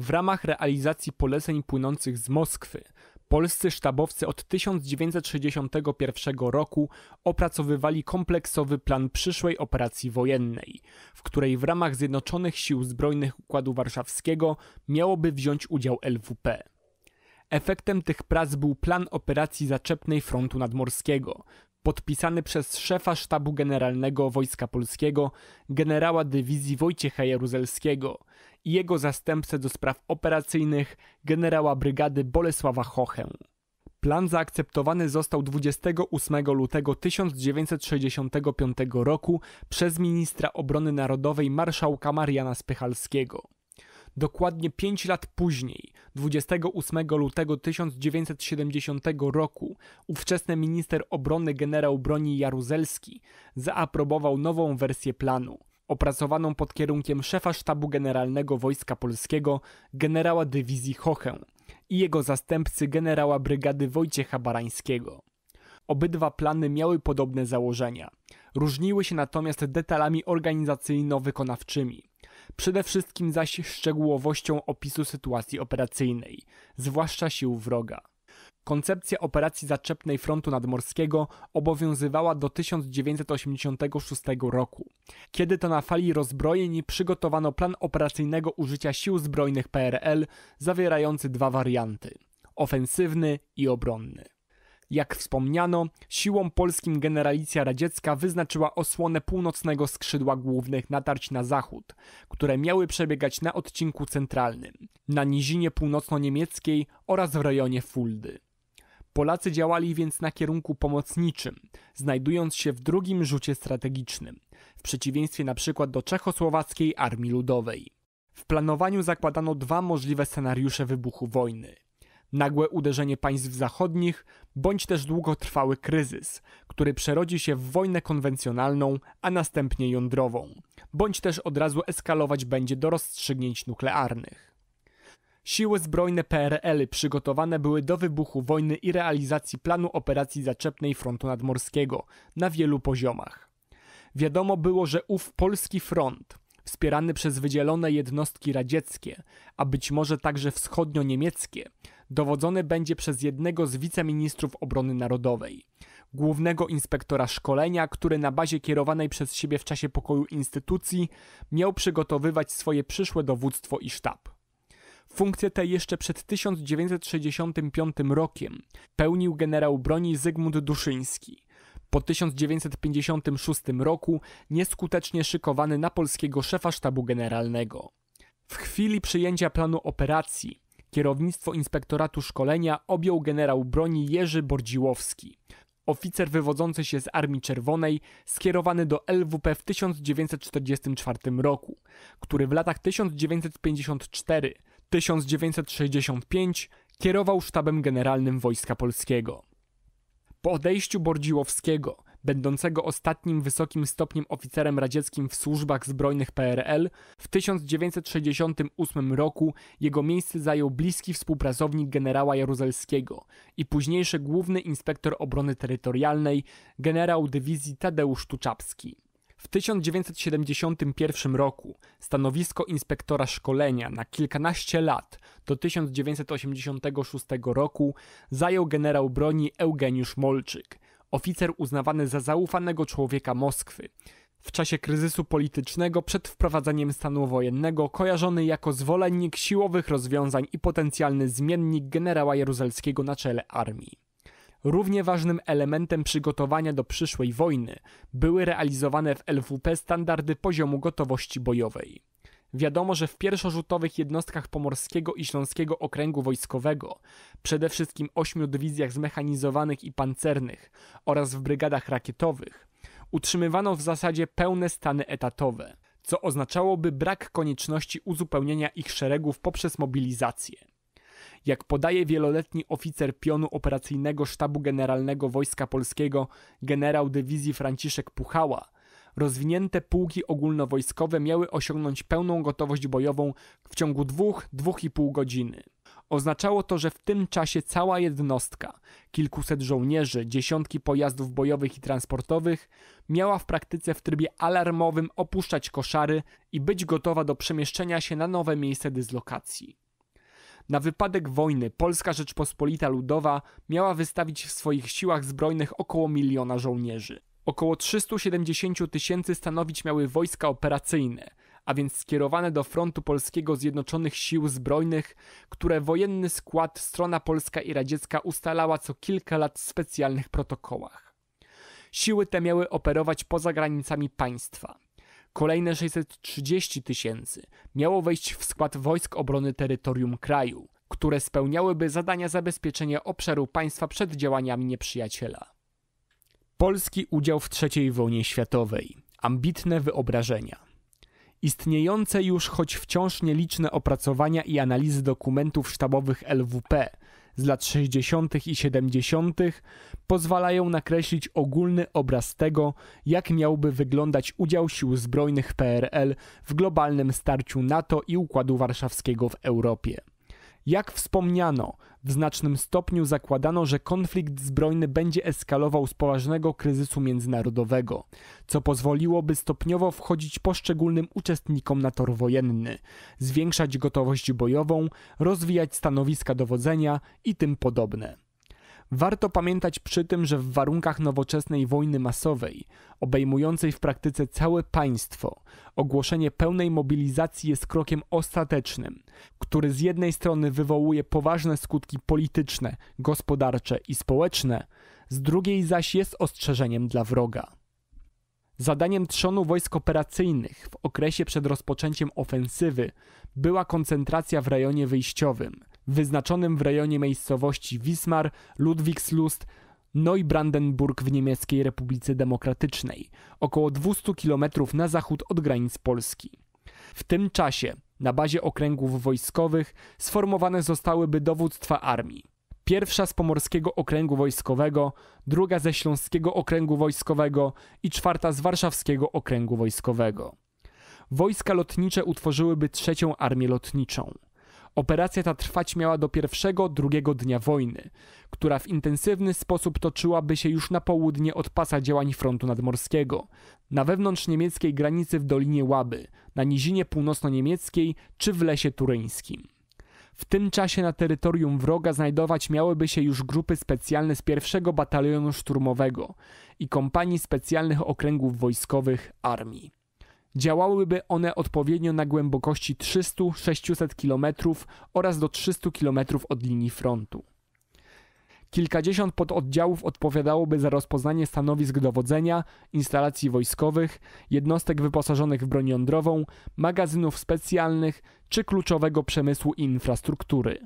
W ramach realizacji poleceń płynących z Moskwy polscy sztabowcy od 1961 roku opracowywali kompleksowy plan przyszłej operacji wojennej, w której w ramach Zjednoczonych Sił Zbrojnych Układu Warszawskiego miałoby wziąć udział LWP. Efektem tych prac był plan operacji zaczepnej frontu nadmorskiego, podpisany przez szefa sztabu generalnego Wojska Polskiego, generała dywizji Wojciecha Jaruzelskiego i jego zastępcę do spraw operacyjnych, generała brygady Bolesława Chochę. Plan zaakceptowany został 28 lutego 1965 roku przez ministra obrony narodowej marszałka Mariana Spychalskiego. Dokładnie 5 lat później, 28 lutego 1970 roku, ówczesny minister obrony generał broni Jaruzelski zaaprobował nową wersję planu, opracowaną pod kierunkiem szefa sztabu generalnego Wojska Polskiego, generała dywizji Hochę i jego zastępcy generała brygady Wojciecha Barańskiego. Obydwa plany miały podobne założenia. Różniły się natomiast detalami organizacyjno-wykonawczymi przede wszystkim zaś szczegółowością opisu sytuacji operacyjnej, zwłaszcza sił wroga. Koncepcja operacji zaczepnej frontu nadmorskiego obowiązywała do 1986 roku, kiedy to na fali rozbrojeń przygotowano plan operacyjnego użycia sił zbrojnych PRL zawierający dwa warianty ofensywny i obronny. Jak wspomniano, siłą polskim generalicja radziecka wyznaczyła osłonę północnego skrzydła głównych natarć na zachód, które miały przebiegać na odcinku centralnym, na nizinie północno-niemieckiej oraz w rejonie Fuldy. Polacy działali więc na kierunku pomocniczym, znajdując się w drugim rzucie strategicznym, w przeciwieństwie np. do czechosłowackiej armii ludowej. W planowaniu zakładano dwa możliwe scenariusze wybuchu wojny nagłe uderzenie państw zachodnich, bądź też długotrwały kryzys, który przerodzi się w wojnę konwencjonalną, a następnie jądrową, bądź też od razu eskalować będzie do rozstrzygnięć nuklearnych. Siły zbrojne PRL przygotowane były do wybuchu wojny i realizacji planu operacji zaczepnej frontu nadmorskiego na wielu poziomach. Wiadomo było, że ów polski front wspierany przez wydzielone jednostki radzieckie, a być może także wschodnio-niemieckie, dowodzony będzie przez jednego z wiceministrów obrony narodowej, głównego inspektora szkolenia, który na bazie kierowanej przez siebie w czasie pokoju instytucji miał przygotowywać swoje przyszłe dowództwo i sztab. Funkcję tę jeszcze przed 1965 rokiem pełnił generał broni Zygmunt Duszyński, po 1956 roku nieskutecznie szykowany na polskiego szefa sztabu generalnego. W chwili przyjęcia planu operacji kierownictwo Inspektoratu Szkolenia objął generał broni Jerzy Bordziłowski, oficer wywodzący się z Armii Czerwonej, skierowany do LWP w 1944 roku, który w latach 1954-1965 kierował sztabem generalnym Wojska Polskiego. Po odejściu Bordziłowskiego, będącego ostatnim wysokim stopniem oficerem radzieckim w służbach zbrojnych PRL, w 1968 roku jego miejsce zajął bliski współpracownik generała Jaruzelskiego i późniejszy główny inspektor obrony terytorialnej, generał dywizji Tadeusz Tuczapski. W 1971 roku stanowisko inspektora szkolenia na kilkanaście lat do 1986 roku zajął generał broni Eugeniusz Molczyk, oficer uznawany za zaufanego człowieka Moskwy. W czasie kryzysu politycznego przed wprowadzeniem stanu wojennego kojarzony jako zwolennik siłowych rozwiązań i potencjalny zmiennik generała Jaruzelskiego na czele armii. Równie ważnym elementem przygotowania do przyszłej wojny były realizowane w LWP standardy poziomu gotowości bojowej. Wiadomo, że w pierwszorzutowych jednostkach Pomorskiego i Śląskiego Okręgu Wojskowego, przede wszystkim ośmiu dywizjach zmechanizowanych i pancernych oraz w brygadach rakietowych, utrzymywano w zasadzie pełne stany etatowe, co oznaczałoby brak konieczności uzupełnienia ich szeregów poprzez mobilizację. Jak podaje wieloletni oficer pionu operacyjnego Sztabu Generalnego Wojska Polskiego generał dywizji Franciszek Puchała, rozwinięte pułki ogólnowojskowe miały osiągnąć pełną gotowość bojową w ciągu 2-2,5 godziny. Oznaczało to, że w tym czasie cała jednostka, kilkuset żołnierzy, dziesiątki pojazdów bojowych i transportowych, miała w praktyce w trybie alarmowym opuszczać koszary i być gotowa do przemieszczenia się na nowe miejsce dyslokacji. Na wypadek wojny Polska Rzeczpospolita Ludowa miała wystawić w swoich siłach zbrojnych około miliona żołnierzy. Około 370 tysięcy stanowić miały wojska operacyjne, a więc skierowane do frontu polskiego Zjednoczonych Sił Zbrojnych, które wojenny skład strona polska i radziecka ustalała co kilka lat w specjalnych protokołach. Siły te miały operować poza granicami państwa. Kolejne 630 tysięcy miało wejść w skład wojsk obrony terytorium kraju, które spełniałyby zadania zabezpieczenia obszaru państwa przed działaniami nieprzyjaciela. Polski udział w III wojnie światowej. Ambitne wyobrażenia. Istniejące już choć wciąż nieliczne opracowania i analizy dokumentów sztabowych LWP z lat 60. i 70. pozwalają nakreślić ogólny obraz tego, jak miałby wyglądać udział sił zbrojnych PRL w globalnym starciu NATO i Układu Warszawskiego w Europie. Jak wspomniano, w znacznym stopniu zakładano, że konflikt zbrojny będzie eskalował z poważnego kryzysu międzynarodowego, co pozwoliłoby stopniowo wchodzić poszczególnym uczestnikom na tor wojenny, zwiększać gotowość bojową, rozwijać stanowiska dowodzenia i tym podobne. Warto pamiętać przy tym, że w warunkach nowoczesnej wojny masowej, obejmującej w praktyce całe państwo, ogłoszenie pełnej mobilizacji jest krokiem ostatecznym, który z jednej strony wywołuje poważne skutki polityczne, gospodarcze i społeczne, z drugiej zaś jest ostrzeżeniem dla wroga. Zadaniem trzonu wojsk operacyjnych w okresie przed rozpoczęciem ofensywy była koncentracja w rejonie wyjściowym – wyznaczonym w rejonie miejscowości Wismar, Ludwigslust, Neubrandenburg w Niemieckiej Republice Demokratycznej, około 200 km na zachód od granic Polski. W tym czasie na bazie okręgów wojskowych sformowane zostałyby dowództwa armii. Pierwsza z Pomorskiego Okręgu Wojskowego, druga ze Śląskiego Okręgu Wojskowego i czwarta z Warszawskiego Okręgu Wojskowego. Wojska lotnicze utworzyłyby trzecią armię lotniczą. Operacja ta trwać miała do pierwszego, drugiego dnia wojny, która w intensywny sposób toczyłaby się już na południe od pasa działań frontu nadmorskiego, na wewnątrz niemieckiej granicy w Dolinie Łaby, na nizinie północno-niemieckiej czy w lesie turyńskim. W tym czasie na terytorium wroga znajdować miałyby się już grupy specjalne z pierwszego batalionu szturmowego i kompanii specjalnych okręgów wojskowych armii. Działałyby one odpowiednio na głębokości 300-600 km oraz do 300 km od linii frontu. Kilkadziesiąt pododdziałów odpowiadałoby za rozpoznanie stanowisk dowodzenia, instalacji wojskowych, jednostek wyposażonych w broń jądrową, magazynów specjalnych czy kluczowego przemysłu i infrastruktury.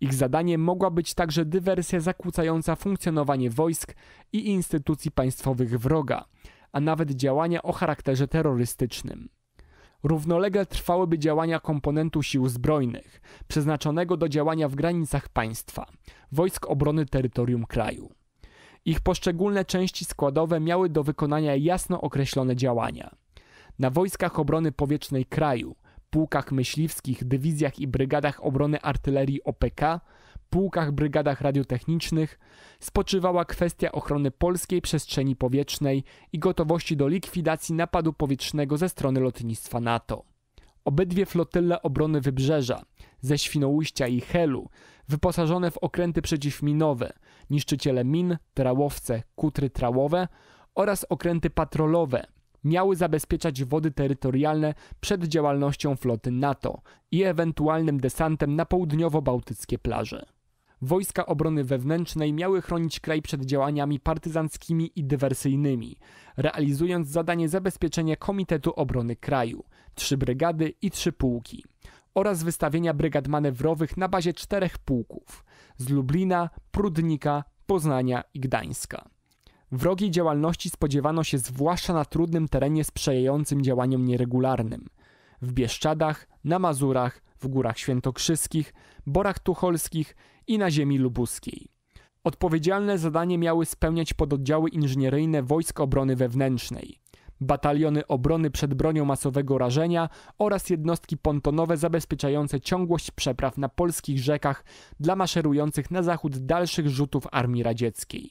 Ich zadaniem mogła być także dywersja zakłócająca funkcjonowanie wojsk i instytucji państwowych wroga, a nawet działania o charakterze terrorystycznym. Równolegle trwałyby działania komponentu sił zbrojnych, przeznaczonego do działania w granicach państwa, wojsk obrony terytorium kraju. Ich poszczególne części składowe miały do wykonania jasno określone działania. Na wojskach obrony powietrznej kraju, pułkach myśliwskich, dywizjach i brygadach obrony artylerii OPK pułkach, brygadach radiotechnicznych spoczywała kwestia ochrony polskiej przestrzeni powietrznej i gotowości do likwidacji napadu powietrznego ze strony lotnictwa NATO. Obydwie flotyle obrony wybrzeża ze Świnoujścia i Helu, wyposażone w okręty przeciwminowe, niszczyciele min, trałowce, kutry trałowe oraz okręty patrolowe, miały zabezpieczać wody terytorialne przed działalnością floty NATO i ewentualnym desantem na południowo-bałtyckie plaże. Wojska Obrony Wewnętrznej miały chronić kraj przed działaniami partyzanckimi i dywersyjnymi, realizując zadanie zabezpieczenia Komitetu Obrony Kraju, trzy brygady i trzy pułki, oraz wystawienia brygad manewrowych na bazie czterech pułków z Lublina, Prudnika, Poznania i Gdańska. Wrogiej działalności spodziewano się zwłaszcza na trudnym terenie sprzyjającym działaniom nieregularnym w Bieszczadach, na Mazurach, w Górach Świętokrzyskich, Borach Tucholskich, i na ziemi lubuskiej. Odpowiedzialne zadanie miały spełniać pododdziały inżynieryjne Wojsk Obrony Wewnętrznej. Bataliony obrony przed bronią masowego rażenia oraz jednostki pontonowe zabezpieczające ciągłość przepraw na polskich rzekach dla maszerujących na zachód dalszych rzutów Armii Radzieckiej.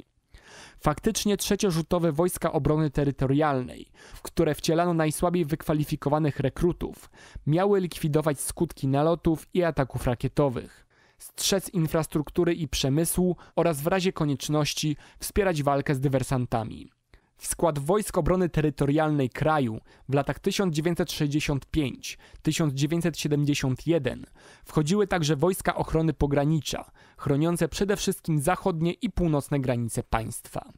Faktycznie trzeciorzutowe wojska obrony terytorialnej, w które wcielano najsłabiej wykwalifikowanych rekrutów, miały likwidować skutki nalotów i ataków rakietowych strzec infrastruktury i przemysłu oraz w razie konieczności wspierać walkę z dywersantami. W skład Wojsk Obrony Terytorialnej kraju w latach 1965-1971 wchodziły także wojska ochrony pogranicza, chroniące przede wszystkim zachodnie i północne granice państwa.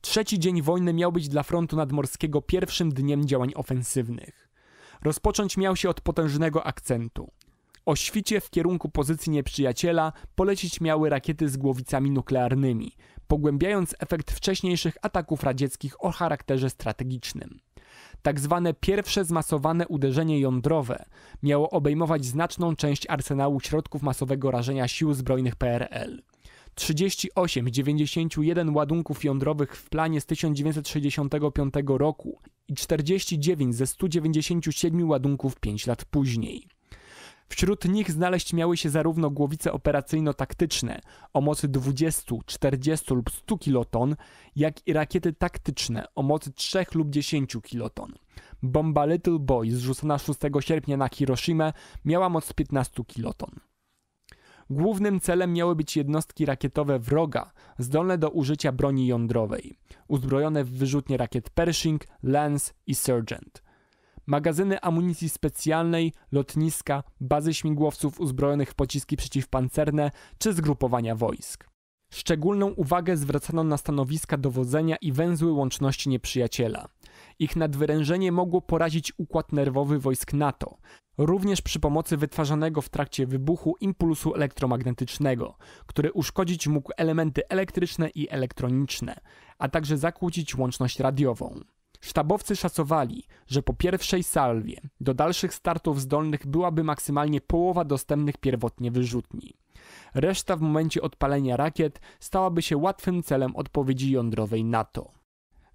Trzeci dzień wojny miał być dla frontu nadmorskiego pierwszym dniem działań ofensywnych. Rozpocząć miał się od potężnego akcentu. O świcie w kierunku pozycji nieprzyjaciela polecić miały rakiety z głowicami nuklearnymi, pogłębiając efekt wcześniejszych ataków radzieckich o charakterze strategicznym. Tak zwane pierwsze zmasowane uderzenie jądrowe miało obejmować znaczną część arsenału środków masowego rażenia sił zbrojnych PRL. 38 91 ładunków jądrowych w planie z 1965 roku i 49 ze 197 ładunków 5 lat później. Wśród nich znaleźć miały się zarówno głowice operacyjno-taktyczne o mocy 20, 40 lub 100 kiloton, jak i rakiety taktyczne o mocy 3 lub 10 kiloton. Bomba Little Boy zrzucona 6 sierpnia na Hiroshima miała moc 15 kiloton. Głównym celem miały być jednostki rakietowe wroga, zdolne do użycia broni jądrowej, uzbrojone w wyrzutnie rakiet Pershing, Lance i Sergeant – magazyny amunicji specjalnej, lotniska, bazy śmigłowców uzbrojonych w pociski przeciwpancerne czy zgrupowania wojsk. Szczególną uwagę zwracano na stanowiska dowodzenia i węzły łączności nieprzyjaciela. Ich nadwyrężenie mogło porazić układ nerwowy wojsk NATO, również przy pomocy wytwarzanego w trakcie wybuchu impulsu elektromagnetycznego, który uszkodzić mógł elementy elektryczne i elektroniczne, a także zakłócić łączność radiową. Sztabowcy szacowali, że po pierwszej salwie do dalszych startów zdolnych byłaby maksymalnie połowa dostępnych pierwotnie wyrzutni. Reszta w momencie odpalenia rakiet stałaby się łatwym celem odpowiedzi jądrowej NATO.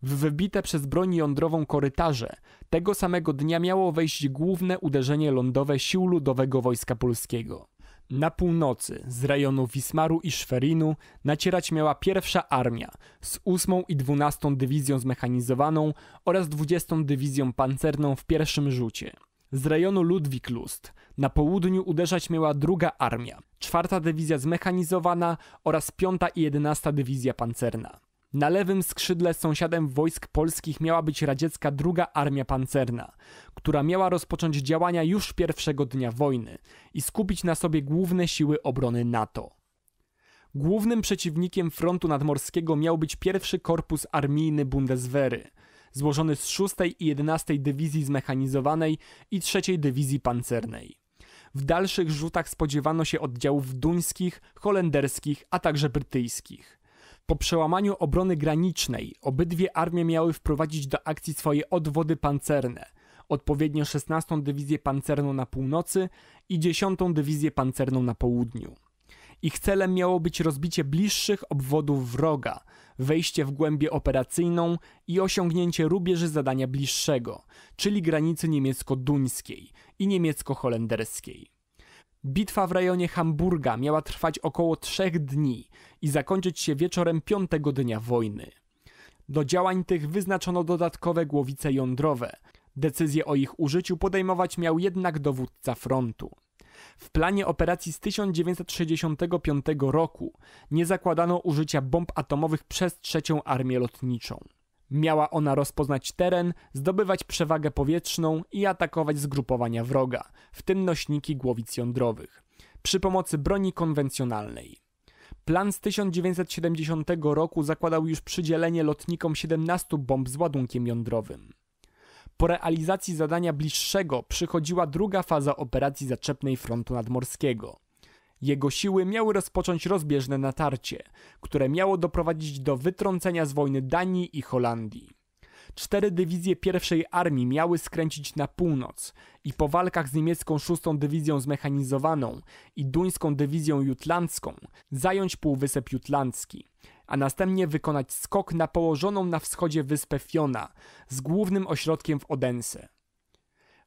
W wybite przez broń jądrową korytarze tego samego dnia miało wejść główne uderzenie lądowe sił Ludowego Wojska Polskiego. Na północy, z rejonu Wismaru i Szwerinu, nacierać miała pierwsza armia z 8 i 12 Dywizją Zmechanizowaną oraz 20 Dywizją Pancerną w pierwszym rzucie. Z rejonu Ludwiglust na południu uderzać miała druga armia, czwarta dywizja zmechanizowana oraz piąta i jedenasta dywizja pancerna. Na lewym skrzydle sąsiadem wojsk polskich miała być radziecka druga armia pancerna, która miała rozpocząć działania już pierwszego dnia wojny i skupić na sobie główne siły obrony NATO. Głównym przeciwnikiem frontu nadmorskiego miał być pierwszy korpus armijny Bundeswehry, złożony z 6 i 11 dywizji zmechanizowanej i 3 dywizji pancernej. W dalszych rzutach spodziewano się oddziałów duńskich, holenderskich, a także brytyjskich. Po przełamaniu obrony granicznej obydwie armie miały wprowadzić do akcji swoje odwody pancerne, odpowiednio 16 Dywizję Pancerną na północy i 10 Dywizję Pancerną na południu. Ich celem miało być rozbicie bliższych obwodów wroga, wejście w głębię operacyjną i osiągnięcie rubieży zadania bliższego, czyli granicy niemiecko-duńskiej i niemiecko-holenderskiej. Bitwa w rejonie Hamburga miała trwać około trzech dni i zakończyć się wieczorem piątego dnia wojny. Do działań tych wyznaczono dodatkowe głowice jądrowe. Decyzję o ich użyciu podejmować miał jednak dowódca frontu. W planie operacji z 1965 roku nie zakładano użycia bomb atomowych przez trzecią armię lotniczą. Miała ona rozpoznać teren, zdobywać przewagę powietrzną i atakować zgrupowania wroga, w tym nośniki głowic jądrowych, przy pomocy broni konwencjonalnej. Plan z 1970 roku zakładał już przydzielenie lotnikom 17 bomb z ładunkiem jądrowym. Po realizacji zadania bliższego przychodziła druga faza operacji zaczepnej frontu nadmorskiego – jego siły miały rozpocząć rozbieżne natarcie, które miało doprowadzić do wytrącenia z wojny Danii i Holandii. Cztery dywizje pierwszej armii miały skręcić na północ i po walkach z niemiecką szóstą dywizją zmechanizowaną i duńską dywizją jutlandzką zająć półwysep jutlandzki, a następnie wykonać skok na położoną na wschodzie wyspę Fiona z głównym ośrodkiem w Odense.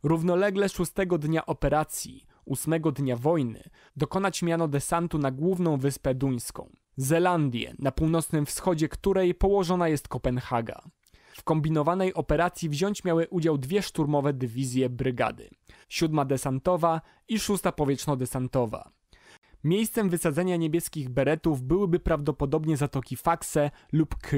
Równolegle szóstego dnia operacji ósmego dnia wojny dokonać miano desantu na główną wyspę duńską, Zelandię, na północnym wschodzie której położona jest Kopenhaga. W kombinowanej operacji wziąć miały udział dwie szturmowe dywizje brygady: siódma desantowa i szósta powietrzno-desantowa. Miejscem wysadzenia niebieskich beretów byłyby prawdopodobnie zatoki Faxe lub K.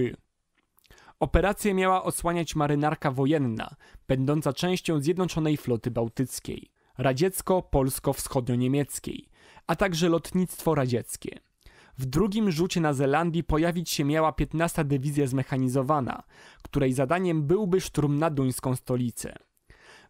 Operację miała osłaniać marynarka wojenna, będąca częścią Zjednoczonej Floty Bałtyckiej radziecko-polsko-wschodnio-niemieckiej, a także lotnictwo radzieckie. W drugim rzucie na Zelandii pojawić się miała 15 Dywizja Zmechanizowana, której zadaniem byłby szturm na duńską stolicę.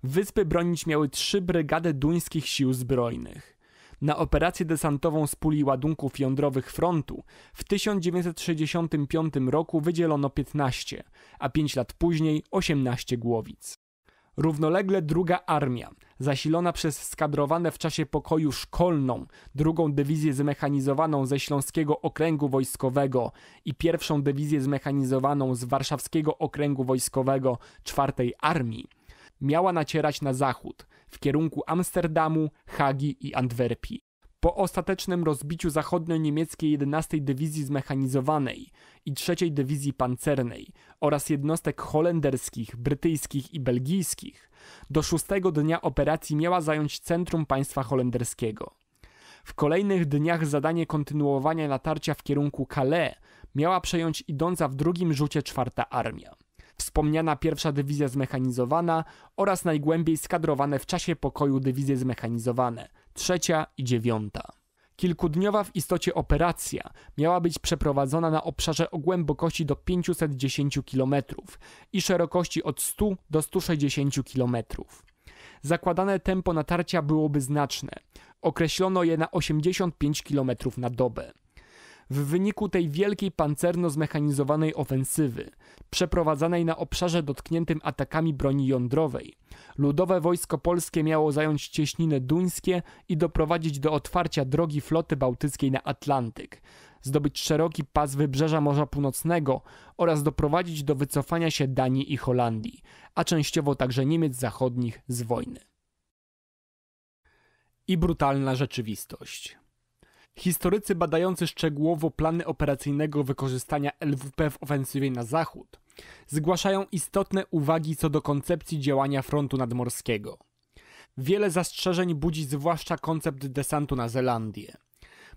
Wyspy bronić miały trzy brygady duńskich sił zbrojnych. Na operację desantową z puli ładunków jądrowych frontu w 1965 roku wydzielono 15, a 5 lat później 18 głowic. Równolegle druga armia, zasilona przez skadrowane w czasie pokoju szkolną, drugą dywizję zmechanizowaną ze Śląskiego Okręgu Wojskowego i pierwszą dywizję zmechanizowaną z Warszawskiego Okręgu Wojskowego czwartej armii, miała nacierać na zachód, w kierunku Amsterdamu, Hagi i Antwerpii. Po ostatecznym rozbiciu zachodnio-niemieckiej 11 Dywizji Zmechanizowanej i 3 Dywizji Pancernej oraz jednostek holenderskich, brytyjskich i belgijskich, do szóstego dnia operacji miała zająć centrum państwa holenderskiego. W kolejnych dniach zadanie kontynuowania natarcia w kierunku Calais miała przejąć idąca w drugim rzucie czwarta armia. Wspomniana pierwsza dywizja zmechanizowana oraz najgłębiej skadrowane w czasie pokoju dywizje zmechanizowane – trzecia i dziewiąta. Kilkudniowa w istocie operacja miała być przeprowadzona na obszarze o głębokości do 510 km i szerokości od 100 do 160 km. Zakładane tempo natarcia byłoby znaczne. Określono je na 85 km na dobę w wyniku tej wielkiej pancerno-zmechanizowanej ofensywy, przeprowadzanej na obszarze dotkniętym atakami broni jądrowej. Ludowe Wojsko Polskie miało zająć cieśniny duńskie i doprowadzić do otwarcia drogi floty bałtyckiej na Atlantyk, zdobyć szeroki pas wybrzeża Morza Północnego oraz doprowadzić do wycofania się Danii i Holandii, a częściowo także Niemiec zachodnich z wojny. I brutalna rzeczywistość. Historycy badający szczegółowo plany operacyjnego wykorzystania LWP w ofensywie na zachód zgłaszają istotne uwagi co do koncepcji działania frontu nadmorskiego. Wiele zastrzeżeń budzi zwłaszcza koncept desantu na Zelandię.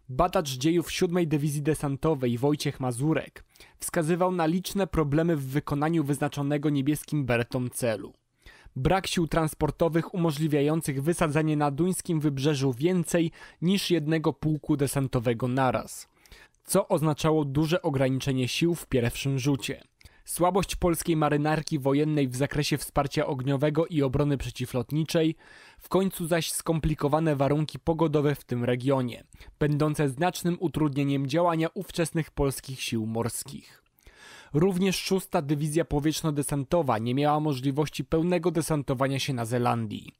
Badacz dziejów 7 Dywizji Desantowej Wojciech Mazurek wskazywał na liczne problemy w wykonaniu wyznaczonego niebieskim Bertom celu brak sił transportowych umożliwiających wysadzenie na duńskim wybrzeżu więcej niż jednego pułku desantowego naraz, co oznaczało duże ograniczenie sił w pierwszym rzucie. Słabość polskiej marynarki wojennej w zakresie wsparcia ogniowego i obrony przeciwlotniczej, w końcu zaś skomplikowane warunki pogodowe w tym regionie, będące znacznym utrudnieniem działania ówczesnych polskich sił morskich. Również szósta Dywizja Powietrzno-Desantowa nie miała możliwości pełnego desantowania się na Zelandii.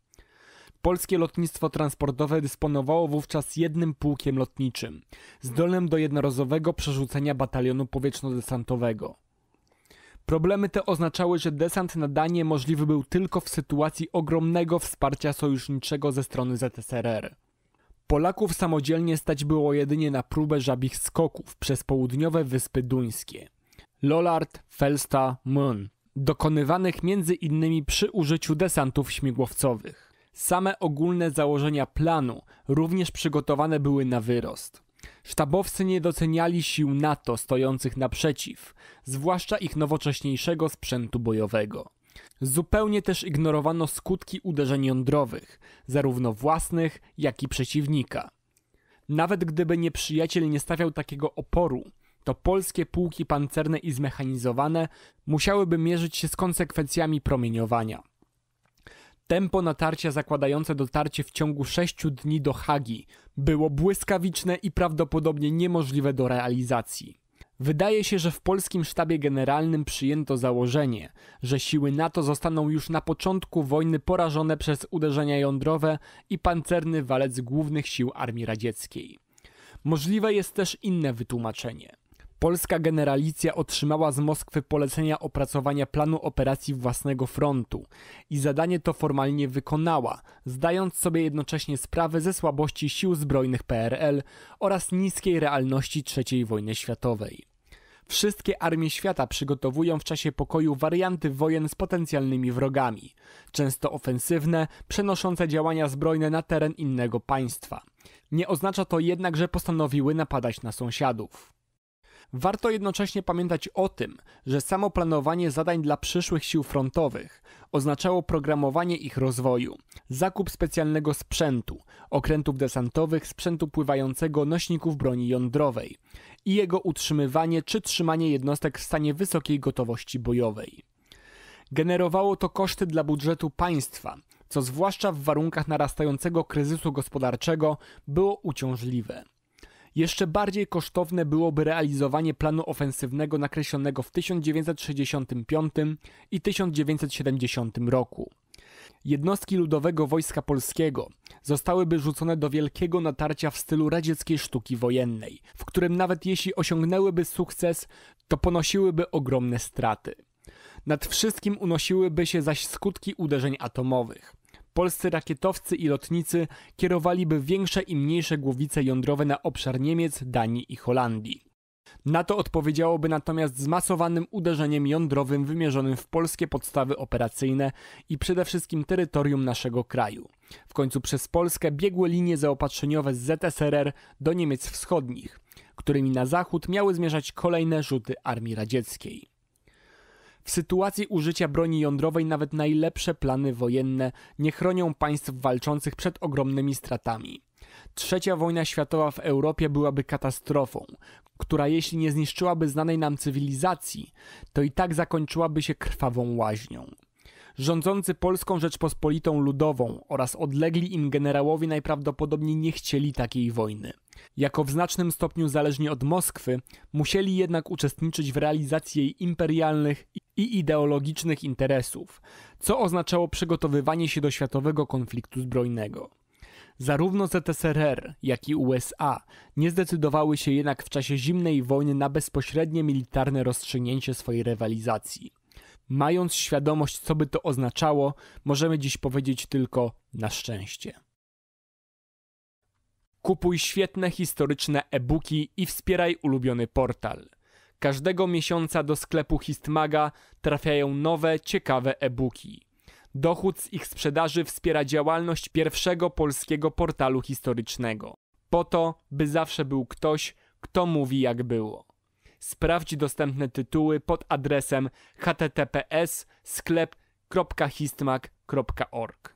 Polskie lotnictwo transportowe dysponowało wówczas jednym pułkiem lotniczym, zdolnym do jednorazowego przerzucenia batalionu powietrzno-desantowego. Problemy te oznaczały, że desant na Danię możliwy był tylko w sytuacji ogromnego wsparcia sojuszniczego ze strony ZSRR. Polaków samodzielnie stać było jedynie na próbę żabich skoków przez południowe wyspy duńskie. Lollard Felsta Moon, dokonywanych między innymi przy użyciu desantów śmigłowcowych. Same ogólne założenia planu również przygotowane były na wyrost. Sztabowcy nie doceniali sił NATO stojących naprzeciw, zwłaszcza ich nowocześniejszego sprzętu bojowego. Zupełnie też ignorowano skutki uderzeń jądrowych, zarówno własnych, jak i przeciwnika. Nawet gdyby nieprzyjaciel nie stawiał takiego oporu, to polskie pułki pancerne i zmechanizowane musiałyby mierzyć się z konsekwencjami promieniowania. Tempo natarcia zakładające dotarcie w ciągu sześciu dni do Hagi było błyskawiczne i prawdopodobnie niemożliwe do realizacji. Wydaje się, że w polskim sztabie generalnym przyjęto założenie, że siły NATO zostaną już na początku wojny porażone przez uderzenia jądrowe i pancerny walec głównych sił armii radzieckiej. Możliwe jest też inne wytłumaczenie polska generalicja otrzymała z Moskwy polecenia opracowania planu operacji własnego frontu i zadanie to formalnie wykonała, zdając sobie jednocześnie sprawę ze słabości sił zbrojnych PRL oraz niskiej realności III wojny światowej. Wszystkie armie świata przygotowują w czasie pokoju warianty wojen z potencjalnymi wrogami, często ofensywne, przenoszące działania zbrojne na teren innego państwa. Nie oznacza to jednak, że postanowiły napadać na sąsiadów. Warto jednocześnie pamiętać o tym, że samo planowanie zadań dla przyszłych sił frontowych oznaczało programowanie ich rozwoju, zakup specjalnego sprzętu, okrętów desantowych, sprzętu pływającego, nośników broni jądrowej i jego utrzymywanie czy trzymanie jednostek w stanie wysokiej gotowości bojowej. Generowało to koszty dla budżetu państwa, co zwłaszcza w warunkach narastającego kryzysu gospodarczego było uciążliwe. Jeszcze bardziej kosztowne byłoby realizowanie planu ofensywnego nakreślonego w 1965 i 1970 roku. Jednostki Ludowego Wojska Polskiego zostałyby rzucone do wielkiego natarcia w stylu radzieckiej sztuki wojennej, w którym nawet jeśli osiągnęłyby sukces, to ponosiłyby ogromne straty. Nad wszystkim unosiłyby się zaś skutki uderzeń atomowych polscy rakietowcy i lotnicy kierowaliby większe i mniejsze głowice jądrowe na obszar Niemiec, Danii i Holandii. Na to odpowiedziałoby natomiast zmasowanym uderzeniem jądrowym wymierzonym w polskie podstawy operacyjne i przede wszystkim terytorium naszego kraju. W końcu przez Polskę biegły linie zaopatrzeniowe z ZSRR do Niemiec Wschodnich, którymi na zachód miały zmierzać kolejne rzuty armii radzieckiej. W sytuacji użycia broni jądrowej nawet najlepsze plany wojenne nie chronią państw walczących przed ogromnymi stratami. Trzecia wojna światowa w Europie byłaby katastrofą, która jeśli nie zniszczyłaby znanej nam cywilizacji, to i tak zakończyłaby się krwawą łaźnią. Rządzący Polską Rzeczpospolitą Ludową oraz odlegli im generałowie najprawdopodobniej nie chcieli takiej wojny. Jako w znacznym stopniu zależni od Moskwy, musieli jednak uczestniczyć w realizacji jej imperialnych i ideologicznych interesów, co oznaczało przygotowywanie się do światowego konfliktu zbrojnego. Zarówno ZSRR, jak i USA nie zdecydowały się jednak w czasie zimnej wojny na bezpośrednie militarne rozstrzygnięcie swojej rywalizacji. Mając świadomość, co by to oznaczało, możemy dziś powiedzieć tylko na szczęście. Kupuj świetne historyczne e-booki i wspieraj ulubiony portal. Każdego miesiąca do sklepu Histmaga trafiają nowe, ciekawe e-booki. Dochód z ich sprzedaży wspiera działalność pierwszego polskiego portalu historycznego. Po to, by zawsze był ktoś, kto mówi jak było. Sprawdź dostępne tytuły pod adresem https sklep.histmag.org.